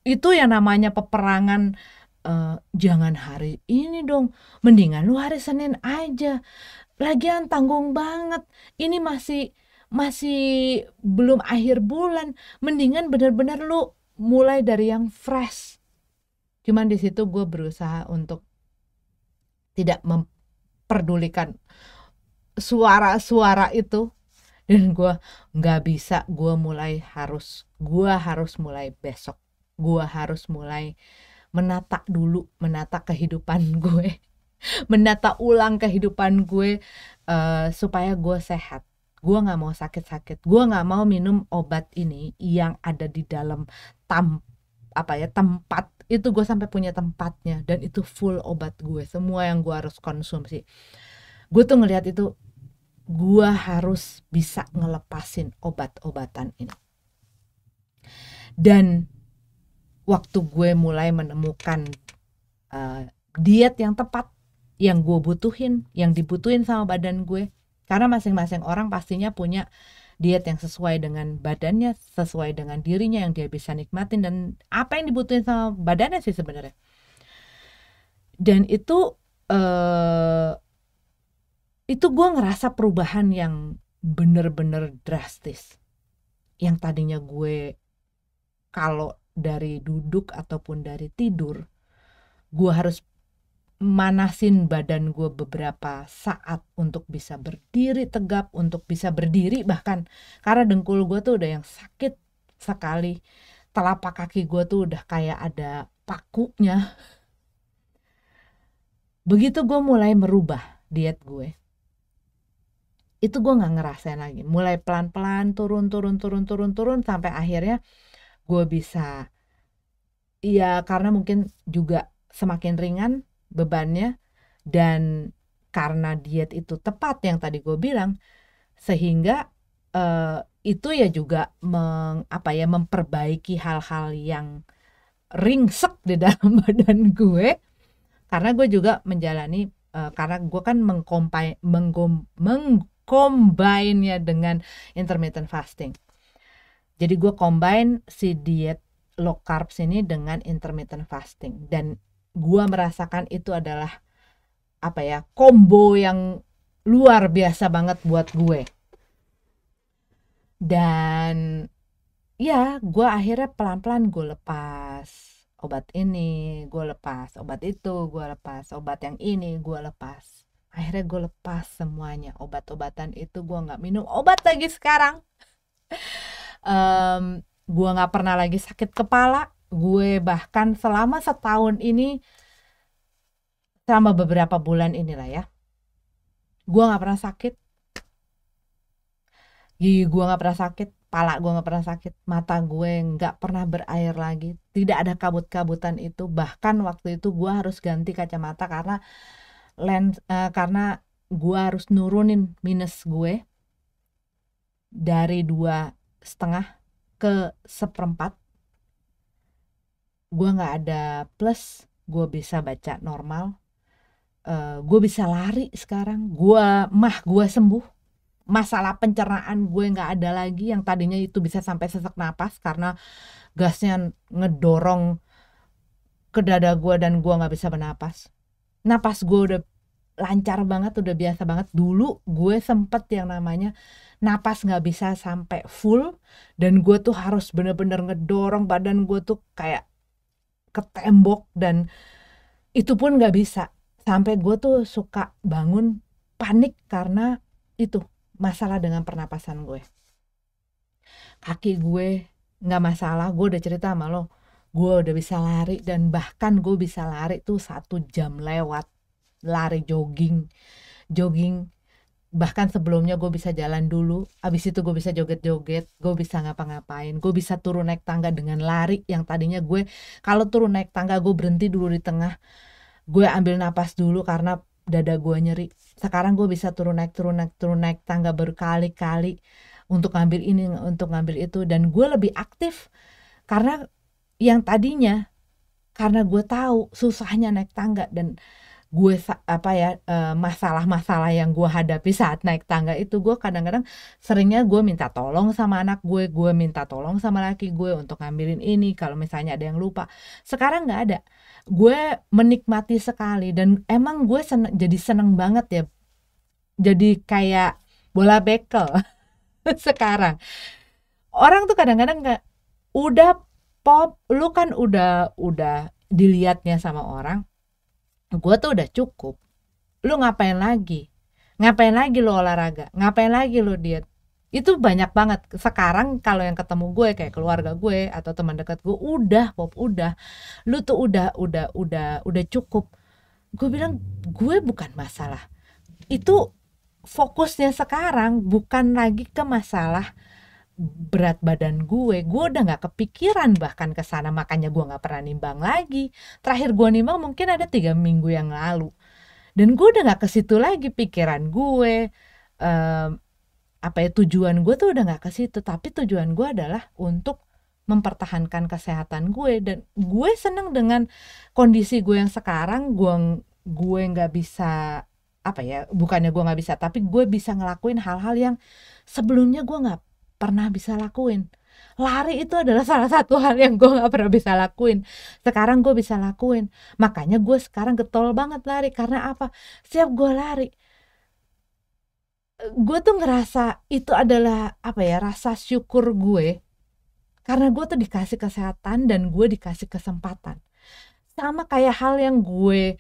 itu yang namanya peperangan Uh, jangan hari ini dong, mendingan lu hari Senin aja. Lagian tanggung banget. Ini masih masih belum akhir bulan. Mendingan bener-bener lu mulai dari yang fresh. Cuman di situ gue berusaha untuk tidak memperdulikan suara-suara itu dan gue nggak bisa gue mulai harus gue harus mulai besok gue harus mulai menata dulu menata kehidupan gue menata ulang kehidupan gue uh, supaya gue sehat gue nggak mau sakit-sakit gue nggak mau minum obat ini yang ada di dalam tam apa ya tempat itu gue sampai punya tempatnya dan itu full obat gue semua yang gue harus konsumsi gue tuh ngelihat itu gue harus bisa ngelepasin obat-obatan ini dan waktu gue mulai menemukan uh, diet yang tepat yang gue butuhin, yang dibutuhin sama badan gue. Karena masing-masing orang pastinya punya diet yang sesuai dengan badannya, sesuai dengan dirinya yang dia bisa nikmatin dan apa yang dibutuhin sama badannya sih sebenarnya. Dan itu eh, itu gue ngerasa perubahan yang bener-bener drastis. Yang tadinya gue kalau dari duduk ataupun dari tidur, gue harus manasin badan gue beberapa saat untuk bisa berdiri tegap, untuk bisa berdiri bahkan karena dengkul gue tuh udah yang sakit sekali. Telapak kaki gue tuh udah kayak ada pakunya. Begitu gue mulai merubah diet gue. Itu gue gak ngerasain lagi. Mulai pelan-pelan turun, turun, turun, turun, turun sampai akhirnya gue bisa. ya karena mungkin juga semakin ringan bebannya dan karena diet itu tepat yang tadi gue bilang sehingga uh, itu ya juga meng, apa ya memperbaiki hal-hal yang ringsek di dalam badan gue karena gue juga menjalani uh, karena gue kan mengcombine menggom, ya dengan intermittent fasting jadi gue combine si diet low carbs ini dengan intermittent fasting dan gua merasakan itu adalah apa ya combo yang luar biasa banget buat gue dan ya gue akhirnya pelan-pelan gue lepas obat ini gue lepas obat itu gue lepas obat yang ini gue lepas akhirnya gue lepas semuanya obat-obatan itu gue nggak minum obat lagi sekarang um, gue nggak pernah lagi sakit kepala gue bahkan selama setahun ini selama beberapa bulan inilah ya gue nggak pernah sakit gigi gue nggak pernah sakit pala gue nggak pernah sakit mata gue nggak pernah berair lagi tidak ada kabut-kabutan itu bahkan waktu itu gue harus ganti kacamata karena lens uh, karena gue harus nurunin minus gue dari dua setengah ke seperempat gue nggak ada plus gue bisa baca normal uh, eh, gue bisa lari sekarang gue mah gue sembuh masalah pencernaan gue nggak ada lagi yang tadinya itu bisa sampai sesak napas karena gasnya ngedorong ke dada gue dan gue nggak bisa bernapas napas gue udah lancar banget udah biasa banget dulu gue sempet yang namanya napas nggak bisa sampai full dan gue tuh harus bener-bener ngedorong badan gue tuh kayak ke tembok dan itu pun nggak bisa sampai gue tuh suka bangun panik karena itu masalah dengan pernapasan gue kaki gue nggak masalah gue udah cerita sama lo gue udah bisa lari dan bahkan gue bisa lari tuh satu jam lewat lari jogging jogging bahkan sebelumnya gue bisa jalan dulu abis itu gue bisa joget-joget gue bisa ngapa-ngapain gue bisa turun naik tangga dengan lari yang tadinya gue kalau turun naik tangga gue berhenti dulu di tengah gue ambil napas dulu karena dada gue nyeri sekarang gue bisa turun naik turun naik turun naik tangga berkali-kali untuk ngambil ini untuk ngambil itu dan gue lebih aktif karena yang tadinya karena gue tahu susahnya naik tangga dan gue apa ya eh, masalah-masalah yang gue hadapi saat naik tangga itu gue kadang-kadang seringnya gue minta tolong sama anak gue gue minta tolong sama laki gue untuk ngambilin ini kalau misalnya ada yang lupa sekarang nggak ada gue menikmati sekali dan emang gue seneng jadi seneng banget ya jadi kayak bola bekel sekarang orang tuh kadang-kadang nggak udah pop lu kan udah udah dilihatnya sama orang gue tuh udah cukup lu ngapain lagi ngapain lagi lu olahraga ngapain lagi lu diet itu banyak banget sekarang kalau yang ketemu gue kayak keluarga gue atau teman dekat gue udah pop udah lu tuh udah udah udah udah cukup gue bilang gue bukan masalah itu fokusnya sekarang bukan lagi ke masalah berat badan gue, gue udah nggak kepikiran bahkan ke sana makanya gue nggak pernah nimbang lagi. Terakhir gue nimbang mungkin ada tiga minggu yang lalu, dan gue udah nggak ke situ lagi pikiran gue. Um, apa ya tujuan gue tuh udah nggak ke situ, tapi tujuan gue adalah untuk mempertahankan kesehatan gue dan gue seneng dengan kondisi gue yang sekarang gue gue nggak bisa apa ya bukannya gue nggak bisa tapi gue bisa ngelakuin hal-hal yang sebelumnya gue nggak pernah bisa lakuin lari itu adalah salah satu hal yang gue gak pernah bisa lakuin sekarang gue bisa lakuin makanya gue sekarang getol banget lari karena apa siap gue lari gue tuh ngerasa itu adalah apa ya rasa syukur gue karena gue tuh dikasih kesehatan dan gue dikasih kesempatan sama kayak hal yang gue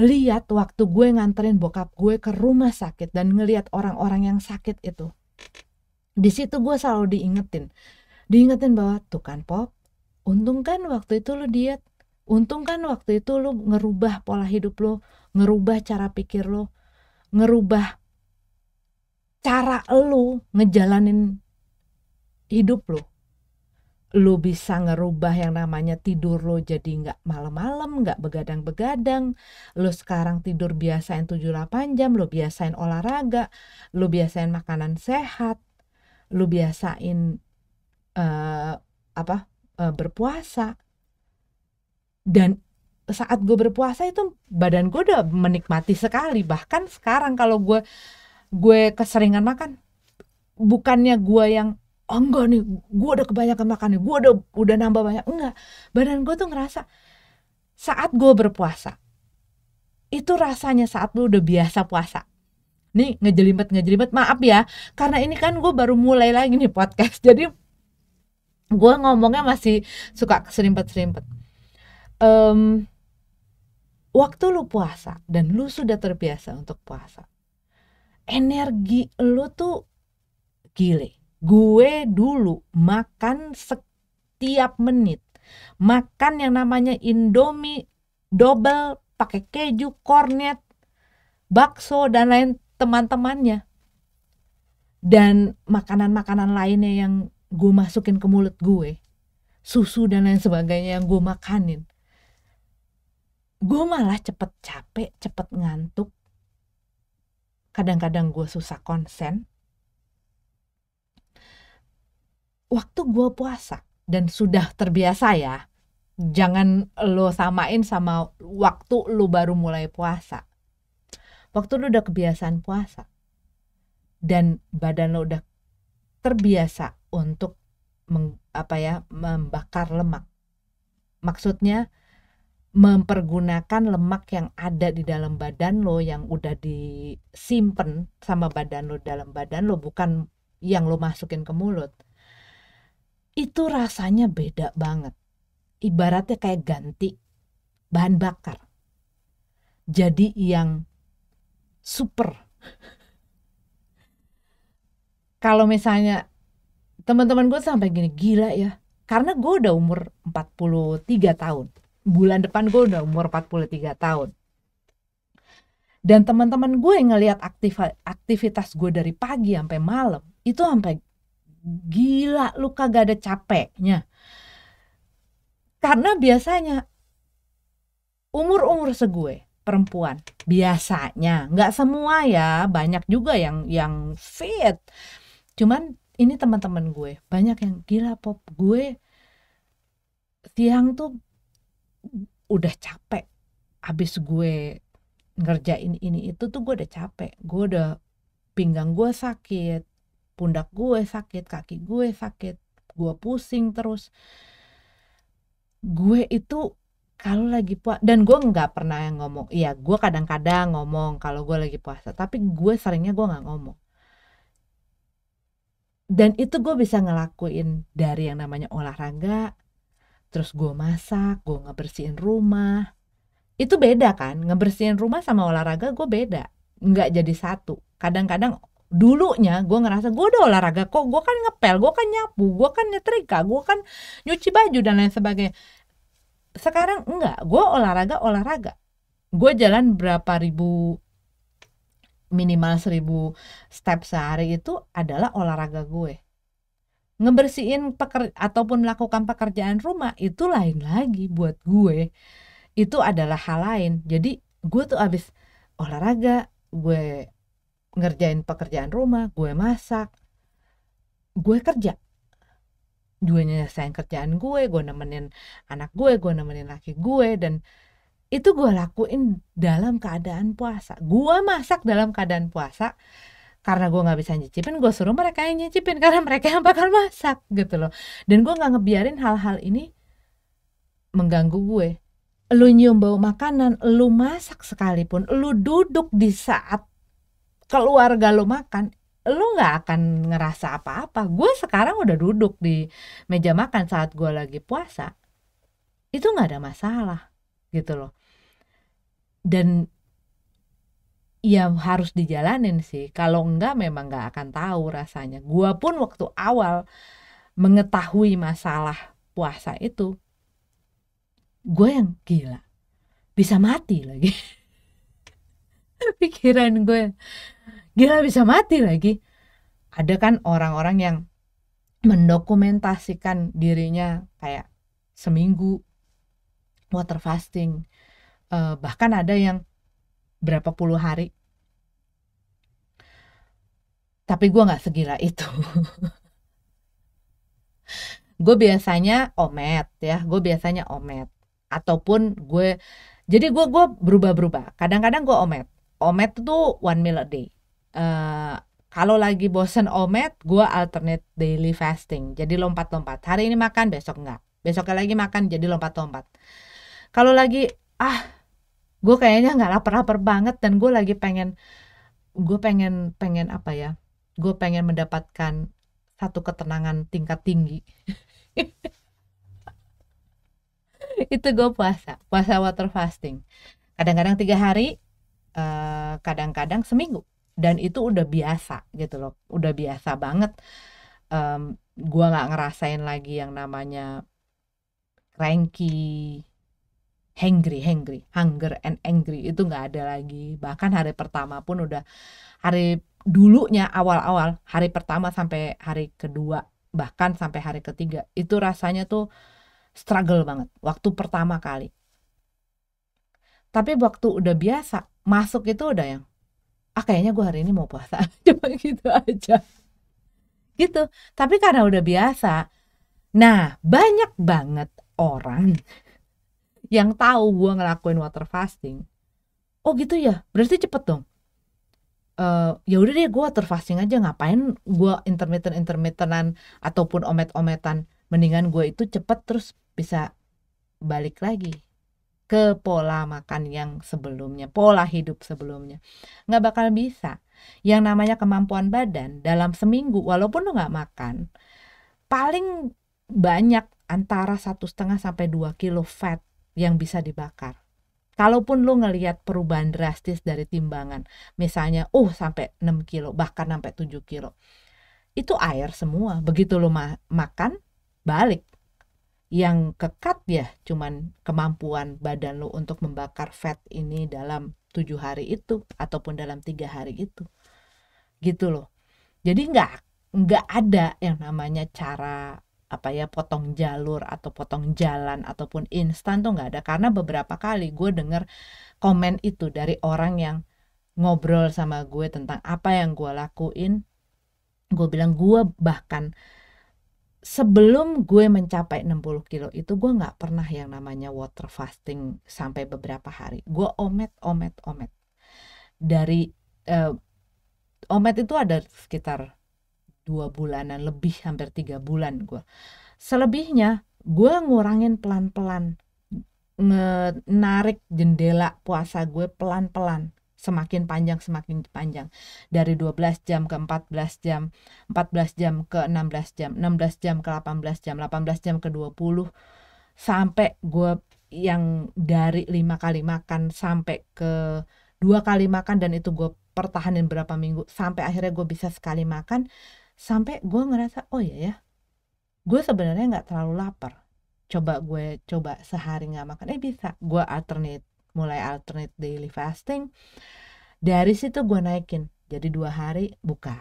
lihat waktu gue nganterin bokap gue ke rumah sakit dan ngeliat orang-orang yang sakit itu di situ gue selalu diingetin diingetin bahwa tuh kan pop untung kan waktu itu lu diet untung kan waktu itu lu ngerubah pola hidup lu ngerubah cara pikir lu ngerubah cara lu ngejalanin hidup lu lu bisa ngerubah yang namanya tidur lo jadi nggak malam-malam, nggak begadang-begadang. Lu sekarang tidur biasain 7-8 jam, lu biasain olahraga, lu biasain makanan sehat, lu biasain uh, apa uh, berpuasa dan saat gue berpuasa itu badan gue udah menikmati sekali bahkan sekarang kalau gue gue keseringan makan bukannya gue yang oh enggak nih gue udah kebanyakan makan nih gue udah udah nambah banyak enggak badan gue tuh ngerasa saat gue berpuasa itu rasanya saat lu udah biasa puasa ini ngejelimet ngejelimet maaf ya karena ini kan gue baru mulai lagi nih podcast jadi gue ngomongnya masih suka serimpet serimpet. Um, waktu lu puasa dan lu sudah terbiasa untuk puasa, energi lu tuh gile. Gue dulu makan setiap menit, makan yang namanya Indomie double pakai keju, cornet bakso dan lain teman-temannya dan makanan-makanan lainnya yang gue masukin ke mulut gue susu dan lain sebagainya yang gue makanin gue malah cepet capek cepet ngantuk kadang-kadang gue susah konsen waktu gue puasa dan sudah terbiasa ya jangan lo samain sama waktu lo baru mulai puasa waktu lu udah kebiasaan puasa dan badan lo udah terbiasa untuk meng, apa ya membakar lemak maksudnya mempergunakan lemak yang ada di dalam badan lo yang udah disimpan sama badan lo dalam badan lo bukan yang lo masukin ke mulut itu rasanya beda banget ibaratnya kayak ganti bahan bakar jadi yang super. Kalau misalnya teman-teman gue sampai gini gila ya, karena gue udah umur 43 tahun. Bulan depan gue udah umur 43 tahun. Dan teman-teman gue ngelihat aktif aktivitas gue dari pagi sampai malam itu sampai gila lu kagak ada capeknya. Karena biasanya umur-umur segue perempuan biasanya nggak semua ya banyak juga yang yang fit cuman ini teman-teman gue banyak yang gila pop gue siang tuh udah capek abis gue ngerjain ini itu tuh gue udah capek gue udah pinggang gue sakit pundak gue sakit kaki gue sakit gue pusing terus gue itu kalau lagi puasa dan gue nggak pernah ngomong iya gue kadang-kadang ngomong kalau gue lagi puasa tapi gue seringnya gue nggak ngomong dan itu gue bisa ngelakuin dari yang namanya olahraga terus gue masak gue ngebersihin rumah itu beda kan ngebersihin rumah sama olahraga gue beda nggak jadi satu kadang-kadang dulunya gue ngerasa gue udah olahraga kok gue kan ngepel gue kan nyapu gue kan nyetrika gue kan nyuci baju dan lain sebagainya sekarang enggak gue olahraga olahraga gue jalan berapa ribu minimal seribu step sehari itu adalah olahraga gue ngebersihin peker ataupun melakukan pekerjaan rumah itu lain lagi buat gue itu adalah hal lain jadi gue tuh abis olahraga gue ngerjain pekerjaan rumah gue masak gue kerja gue nyelesain kerjaan gue gue nemenin anak gue gue nemenin laki gue dan itu gue lakuin dalam keadaan puasa gue masak dalam keadaan puasa karena gue nggak bisa nyicipin gue suruh mereka yang nyicipin karena mereka yang bakal masak gitu loh dan gue nggak ngebiarin hal-hal ini mengganggu gue lu nyium bau makanan lu masak sekalipun lu duduk di saat keluarga lu makan lu nggak akan ngerasa apa-apa. Gue sekarang udah duduk di meja makan saat gue lagi puasa, itu nggak ada masalah gitu loh. Dan ya harus dijalanin sih. Kalau enggak memang nggak akan tahu rasanya. Gue pun waktu awal mengetahui masalah puasa itu, gue yang gila bisa mati lagi pikiran gue gila bisa mati lagi ada kan orang-orang yang mendokumentasikan dirinya kayak seminggu water fasting eh, bahkan ada yang berapa puluh hari tapi gue nggak segila itu gue biasanya omet ya gue biasanya omet ataupun gue jadi gue gue berubah-berubah kadang-kadang gue omet omet tuh one meal a day uh, kalau lagi bosen omet, gue alternate daily fasting. Jadi lompat-lompat. Hari ini makan, besok enggak. Besoknya lagi makan, jadi lompat-lompat. Kalau lagi, ah, gue kayaknya nggak lapar-lapar banget dan gue lagi pengen, gue pengen, pengen apa ya? Gue pengen mendapatkan satu ketenangan tingkat tinggi. Itu gue puasa, puasa water fasting. Kadang-kadang tiga hari, eh, kadang kadang -kadang seminggu dan itu udah biasa gitu loh udah biasa banget um, gue nggak ngerasain lagi yang namanya cranky hangry hangry hunger and angry itu nggak ada lagi bahkan hari pertama pun udah hari dulunya awal-awal hari pertama sampai hari kedua bahkan sampai hari ketiga itu rasanya tuh struggle banget waktu pertama kali tapi waktu udah biasa masuk itu udah yang ah kayaknya gue hari ini mau puasa cuma gitu aja gitu tapi karena udah biasa nah banyak banget orang yang tahu gue ngelakuin water fasting oh gitu ya berarti cepet dong Uh, ya udah deh gue water fasting aja ngapain gue intermittent intermittentan ataupun omet ometan mendingan gue itu cepet terus bisa balik lagi ke pola makan yang sebelumnya, pola hidup sebelumnya. Nggak bakal bisa. Yang namanya kemampuan badan dalam seminggu, walaupun lo nggak makan, paling banyak antara satu setengah sampai 2 kilo fat yang bisa dibakar. Kalaupun lo ngelihat perubahan drastis dari timbangan, misalnya uh sampai 6 kilo, bahkan sampai 7 kilo. Itu air semua. Begitu lo ma makan, balik yang kekat ya cuman kemampuan badan lo untuk membakar fat ini dalam tujuh hari itu ataupun dalam tiga hari itu gitu loh jadi nggak nggak ada yang namanya cara apa ya potong jalur atau potong jalan ataupun instan tuh nggak ada karena beberapa kali gue denger komen itu dari orang yang ngobrol sama gue tentang apa yang gue lakuin gue bilang gue bahkan sebelum gue mencapai 60 kilo itu gue nggak pernah yang namanya water fasting sampai beberapa hari. Gue omet, omet, omet. Dari eh, omet itu ada sekitar dua bulanan lebih hampir tiga bulan gue. Selebihnya gue ngurangin pelan-pelan narik jendela puasa gue pelan-pelan semakin panjang semakin panjang dari 12 jam ke 14 jam 14 jam ke 16 jam 16 jam ke 18 jam 18 jam ke 20 sampai gue yang dari lima kali makan sampai ke dua kali makan dan itu gue pertahanin berapa minggu sampai akhirnya gue bisa sekali makan sampai gue ngerasa oh iya ya gue sebenarnya nggak terlalu lapar coba gue coba sehari nggak makan eh bisa gue alternate mulai alternate daily fasting dari situ gue naikin jadi dua hari buka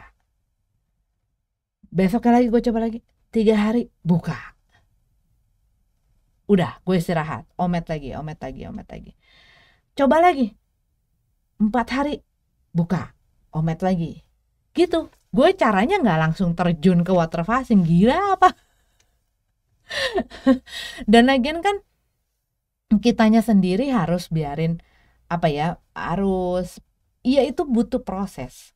besoknya lagi gue coba lagi tiga hari buka udah gue istirahat omet lagi omet lagi omet lagi coba lagi empat hari buka omet lagi gitu gue caranya nggak langsung terjun ke water fasting gila apa dan lagian kan kitanya sendiri harus biarin apa ya harus iya itu butuh proses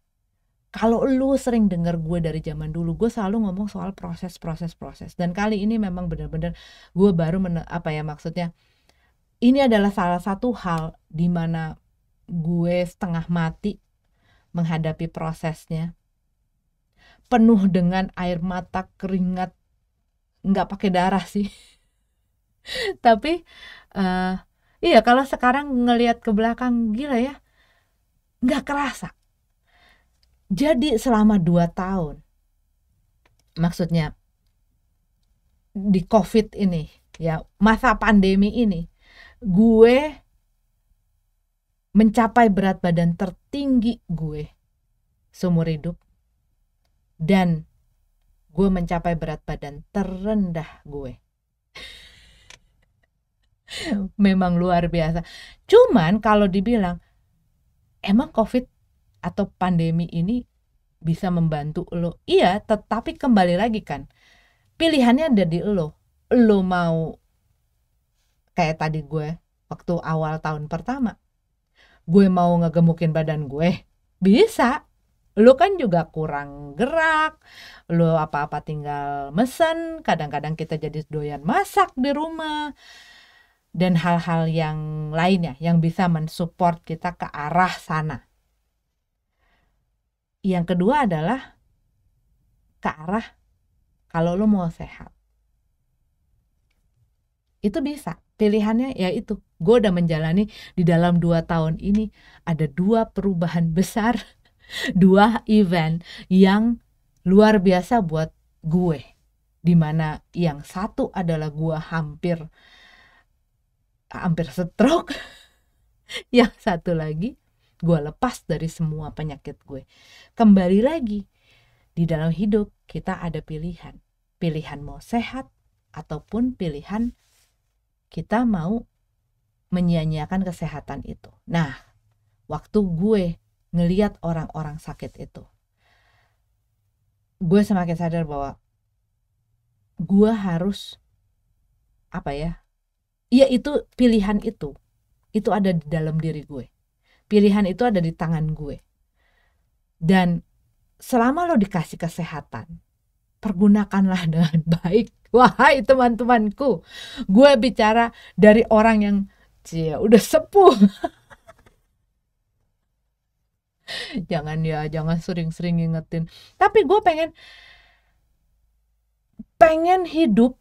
kalau lu sering denger gue dari zaman dulu gue selalu ngomong soal proses proses proses dan kali ini memang benar-benar gue baru men apa ya maksudnya ini adalah salah satu hal di mana gue setengah mati menghadapi prosesnya penuh dengan air mata keringat nggak pakai darah sih tapi uh, iya kalau sekarang ngelihat ke belakang gila ya nggak kerasa jadi selama dua tahun maksudnya di covid ini ya masa pandemi ini gue mencapai berat badan tertinggi gue seumur hidup dan gue mencapai berat badan terendah gue memang luar biasa. Cuman kalau dibilang emang COVID atau pandemi ini bisa membantu lo, iya. Tetapi kembali lagi kan pilihannya ada di lo. Lo mau kayak tadi gue waktu awal tahun pertama, gue mau ngegemukin badan gue bisa. Lo kan juga kurang gerak, lo apa-apa tinggal mesen. Kadang-kadang kita jadi doyan masak di rumah dan hal-hal yang lainnya yang bisa mensupport kita ke arah sana. Yang kedua adalah ke arah kalau lo mau sehat. Itu bisa. Pilihannya ya itu. gue udah menjalani di dalam dua tahun ini ada dua perubahan besar, dua event yang luar biasa buat gue. Dimana yang satu adalah gue hampir hampir stroke yang satu lagi gue lepas dari semua penyakit gue kembali lagi di dalam hidup kita ada pilihan pilihan mau sehat ataupun pilihan kita mau menyia-nyiakan kesehatan itu. Nah, waktu gue ngeliat orang-orang sakit itu, gue semakin sadar bahwa gue harus apa ya Iya itu pilihan itu. Itu ada di dalam diri gue. Pilihan itu ada di tangan gue. Dan selama lo dikasih kesehatan, pergunakanlah dengan baik. Wahai teman-temanku, gue bicara dari orang yang cia, udah sepuh. jangan ya, jangan sering-sering ingetin. Tapi gue pengen pengen hidup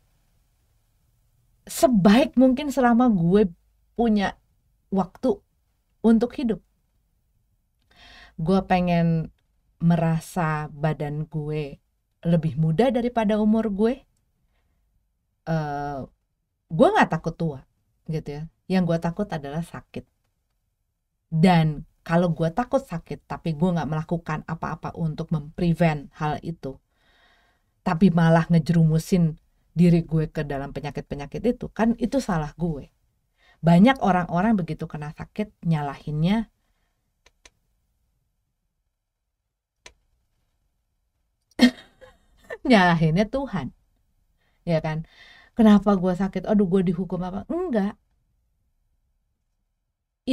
sebaik mungkin selama gue punya waktu untuk hidup. Gue pengen merasa badan gue lebih muda daripada umur gue. Uh, gue gak takut tua, gitu ya. Yang gue takut adalah sakit. Dan kalau gue takut sakit, tapi gue gak melakukan apa-apa untuk memprevent hal itu, tapi malah ngejerumusin diri gue ke dalam penyakit-penyakit itu kan itu salah gue banyak orang-orang begitu kena sakit nyalahinnya nyalahinnya Tuhan ya kan kenapa gue sakit aduh gue dihukum apa enggak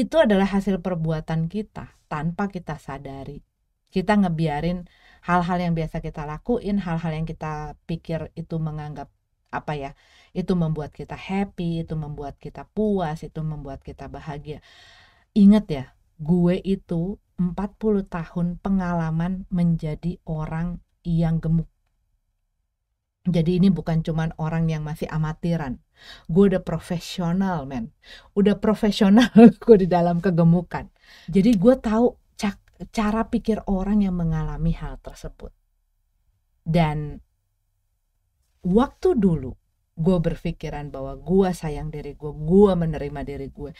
itu adalah hasil perbuatan kita tanpa kita sadari kita ngebiarin hal-hal yang biasa kita lakuin hal-hal yang kita pikir itu menganggap apa ya itu membuat kita happy itu membuat kita puas itu membuat kita bahagia ingat ya gue itu 40 tahun pengalaman menjadi orang yang gemuk jadi ini bukan cuman orang yang masih amatiran gue udah profesional men udah profesional gue di dalam kegemukan jadi gue tahu cara pikir orang yang mengalami hal tersebut dan waktu dulu gue berpikiran bahwa gue sayang diri gue, gue menerima diri gue,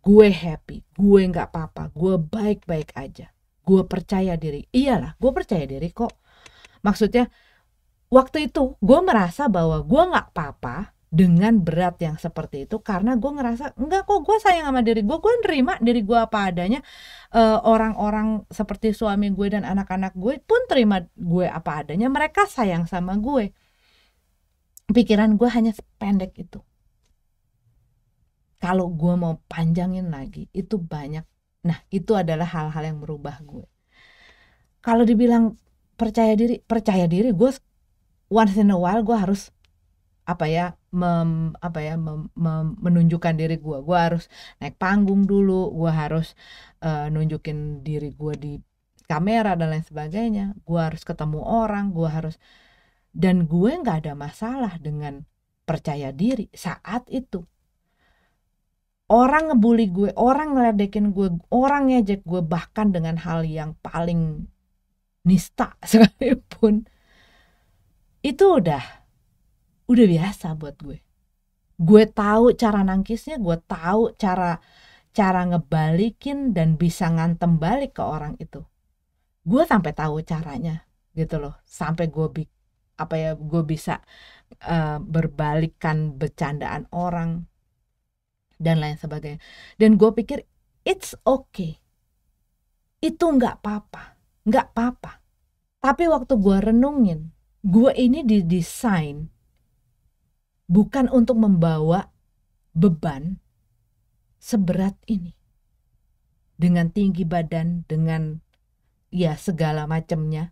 gue happy, gue nggak apa-apa, gue baik-baik aja, gue percaya diri, iyalah, gue percaya diri kok. Maksudnya waktu itu gue merasa bahwa gue nggak apa-apa dengan berat yang seperti itu karena gue ngerasa enggak kok gue sayang sama diri gue gue nerima diri gue apa adanya orang eh, orang-orang seperti suami gue dan anak-anak gue pun terima gue apa adanya mereka sayang sama gue pikiran gue hanya pendek itu kalau gue mau panjangin lagi itu banyak nah itu adalah hal-hal yang merubah gue kalau dibilang percaya diri percaya diri gue once in a while gue harus apa ya mem, apa ya mem, mem, menunjukkan diri gue gue harus naik panggung dulu gue harus uh, nunjukin diri gue di kamera dan lain sebagainya gue harus ketemu orang gue harus dan gue nggak ada masalah dengan percaya diri saat itu orang ngebully gue orang ngeledekin gue orang ngejek gue bahkan dengan hal yang paling nista sekalipun itu udah udah biasa buat gue gue tahu cara nangkisnya gue tahu cara cara ngebalikin dan bisa ngantem balik ke orang itu gue sampai tahu caranya gitu loh sampai gue bikin apa ya gue bisa uh, berbalikan bercandaan orang dan lain sebagainya dan gue pikir it's okay itu nggak apa-apa nggak apa-apa tapi waktu gue renungin gue ini didesain bukan untuk membawa beban seberat ini dengan tinggi badan dengan ya segala macamnya.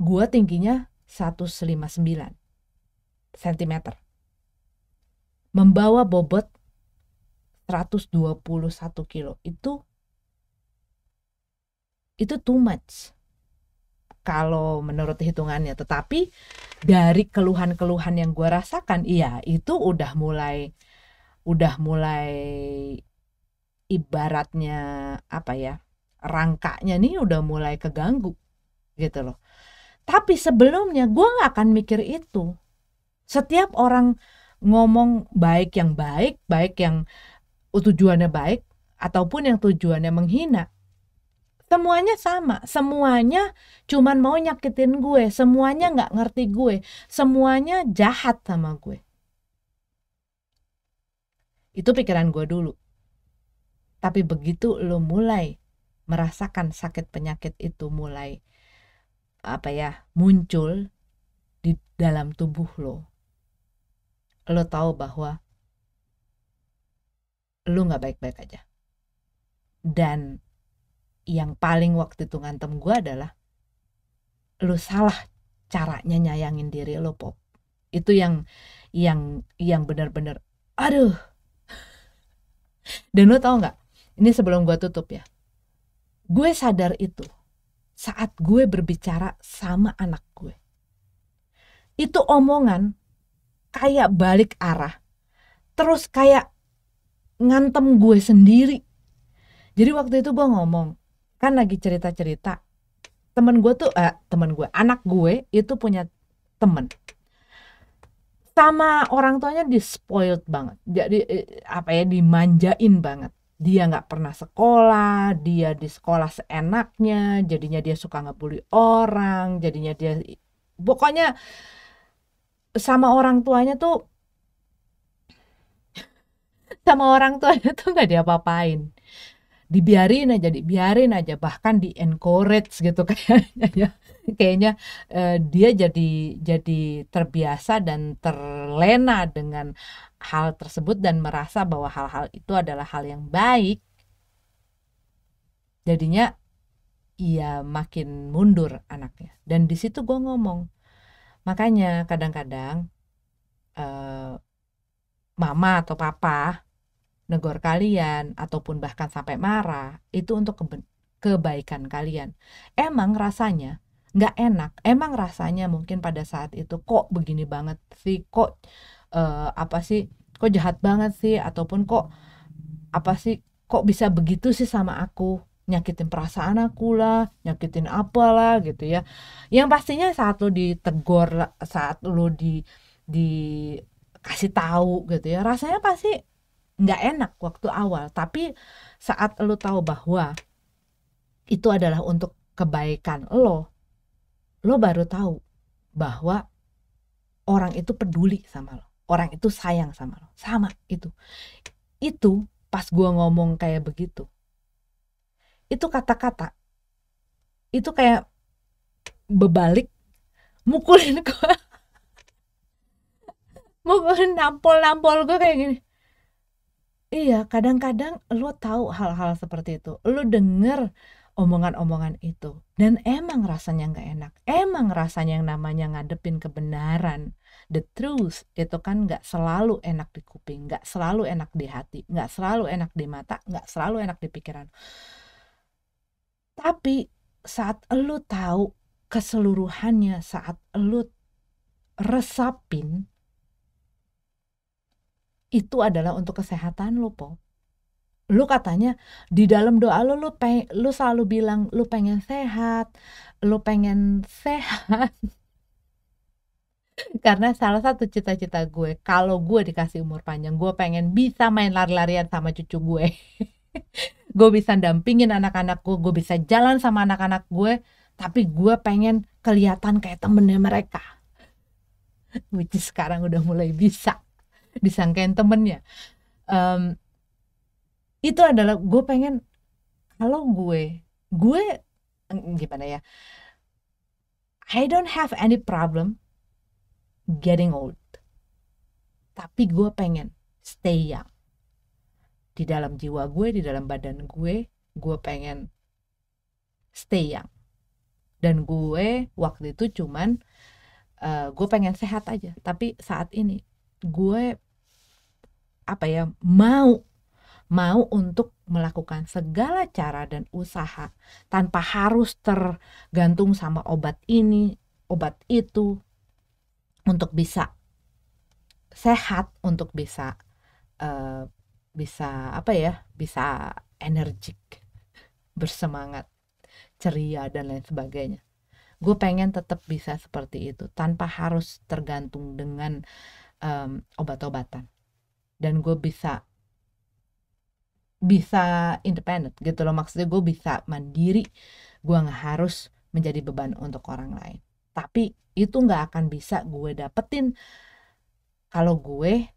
gue tingginya 159 cm. Membawa bobot 121 kilo itu itu too much kalau menurut hitungannya tetapi dari keluhan-keluhan yang gue rasakan iya itu udah mulai udah mulai ibaratnya apa ya rangkanya nih udah mulai keganggu gitu loh tapi sebelumnya gue nggak akan mikir itu. Setiap orang ngomong baik yang baik, baik yang tujuannya baik, ataupun yang tujuannya menghina, semuanya sama, semuanya cuman mau nyakitin gue, semuanya nggak ngerti gue, semuanya jahat sama gue. Itu pikiran gue dulu. Tapi begitu lo mulai merasakan sakit penyakit itu mulai apa ya muncul di dalam tubuh lo lo tahu bahwa lo nggak baik-baik aja dan yang paling waktu itu ngantem gue adalah lo salah caranya nyayangin diri lo pop itu yang yang yang benar-benar aduh dan lo tau nggak ini sebelum gue tutup ya gue sadar itu saat gue berbicara sama anak gue. Itu omongan kayak balik arah. Terus kayak ngantem gue sendiri. Jadi waktu itu gue ngomong, kan lagi cerita-cerita. Temen gue tuh, eh, temen gue, anak gue itu punya temen. Sama orang tuanya di banget. Jadi eh, apa ya, dimanjain banget dia nggak pernah sekolah, dia di sekolah seenaknya, jadinya dia suka ngebully orang, jadinya dia pokoknya sama orang tuanya tuh sama orang tuanya tuh nggak diapa-apain dibiarin aja dibiarin aja bahkan di encourage gitu kayaknya ya kayaknya eh, dia jadi jadi terbiasa dan terlena dengan hal tersebut dan merasa bahwa hal-hal itu adalah hal yang baik. Jadinya ia makin mundur anaknya. Dan di situ gue ngomong, makanya kadang-kadang eh, mama atau papa negor kalian ataupun bahkan sampai marah itu untuk kebaikan kalian. Emang rasanya nggak enak emang rasanya mungkin pada saat itu kok begini banget sih kok uh, apa sih kok jahat banget sih ataupun kok apa sih kok bisa begitu sih sama aku nyakitin perasaan aku lah, nyakitin apalah gitu ya. Yang pastinya saat lo ditegur, saat lo di di kasih tahu gitu ya, rasanya pasti nggak enak waktu awal. Tapi saat lo tahu bahwa itu adalah untuk kebaikan lo, lo baru tahu bahwa orang itu peduli sama lo orang itu sayang sama lo sama itu itu pas gua ngomong kayak begitu itu kata-kata itu kayak bebalik mukulin gua, mukulin nampol-nampol gua kayak gini Iya, kadang-kadang lo tahu hal-hal seperti itu. Lo denger omongan-omongan itu. Dan emang rasanya nggak enak. Emang rasanya yang namanya ngadepin kebenaran. The truth itu kan nggak selalu enak di kuping, nggak selalu enak di hati, nggak selalu enak di mata, nggak selalu enak di pikiran. Tapi saat lu tahu keseluruhannya, saat lu resapin, itu adalah untuk kesehatan lu, Po lu katanya di dalam doa lu lu peng, lu selalu bilang lu pengen sehat, lu pengen sehat. Karena salah satu cita-cita gue, kalau gue dikasih umur panjang, gue pengen bisa main lari-larian sama cucu gue. gue bisa dampingin anak-anak gue, gue bisa jalan sama anak-anak gue, tapi gue pengen kelihatan kayak temennya mereka. Which is sekarang udah mulai bisa disangkain temennya. Um, itu adalah gue pengen kalau gue gue gimana ya I don't have any problem getting old tapi gue pengen stay young di dalam jiwa gue di dalam badan gue gue pengen stay young dan gue waktu itu cuman uh, eh, gue pengen sehat aja tapi saat ini gue apa ya mau mau untuk melakukan segala cara dan usaha tanpa harus tergantung sama obat ini, obat itu untuk bisa sehat, untuk bisa uh, bisa apa ya, bisa energik, bersemangat, ceria dan lain sebagainya. Gue pengen tetap bisa seperti itu tanpa harus tergantung dengan um, obat-obatan dan gue bisa bisa independen gitu loh maksudnya gue bisa mandiri gue nggak harus menjadi beban untuk orang lain tapi itu nggak akan bisa gue dapetin kalau gue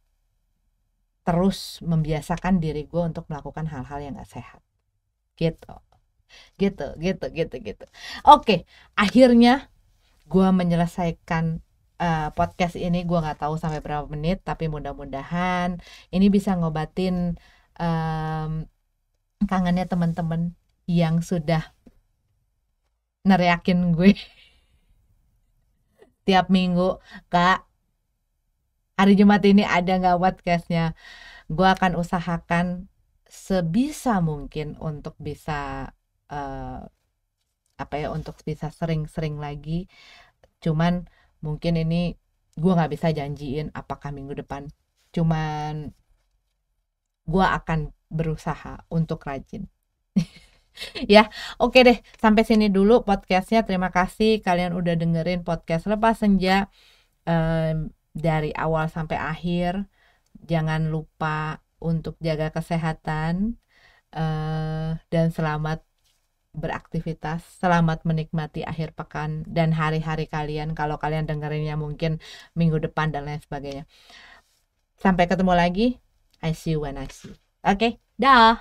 terus membiasakan diri gue untuk melakukan hal-hal yang gak sehat gitu gitu gitu gitu gitu oke akhirnya gue menyelesaikan uh, podcast ini gue nggak tahu sampai berapa menit tapi mudah-mudahan ini bisa ngobatin um, kangennya teman-teman yang sudah nereakin gue tiap minggu kak hari Jumat ini ada nggak podcastnya gue akan usahakan sebisa mungkin untuk bisa uh, apa ya untuk bisa sering-sering lagi cuman mungkin ini gue nggak bisa janjiin apakah minggu depan cuman gue akan berusaha untuk rajin. ya, oke deh. Sampai sini dulu podcastnya. Terima kasih kalian udah dengerin podcast lepas senja um, dari awal sampai akhir. Jangan lupa untuk jaga kesehatan uh, dan selamat beraktivitas, selamat menikmati akhir pekan dan hari-hari kalian kalau kalian dengerinnya mungkin minggu depan dan lain sebagainya. Sampai ketemu lagi. I see you when I see. Oke, okay, dah.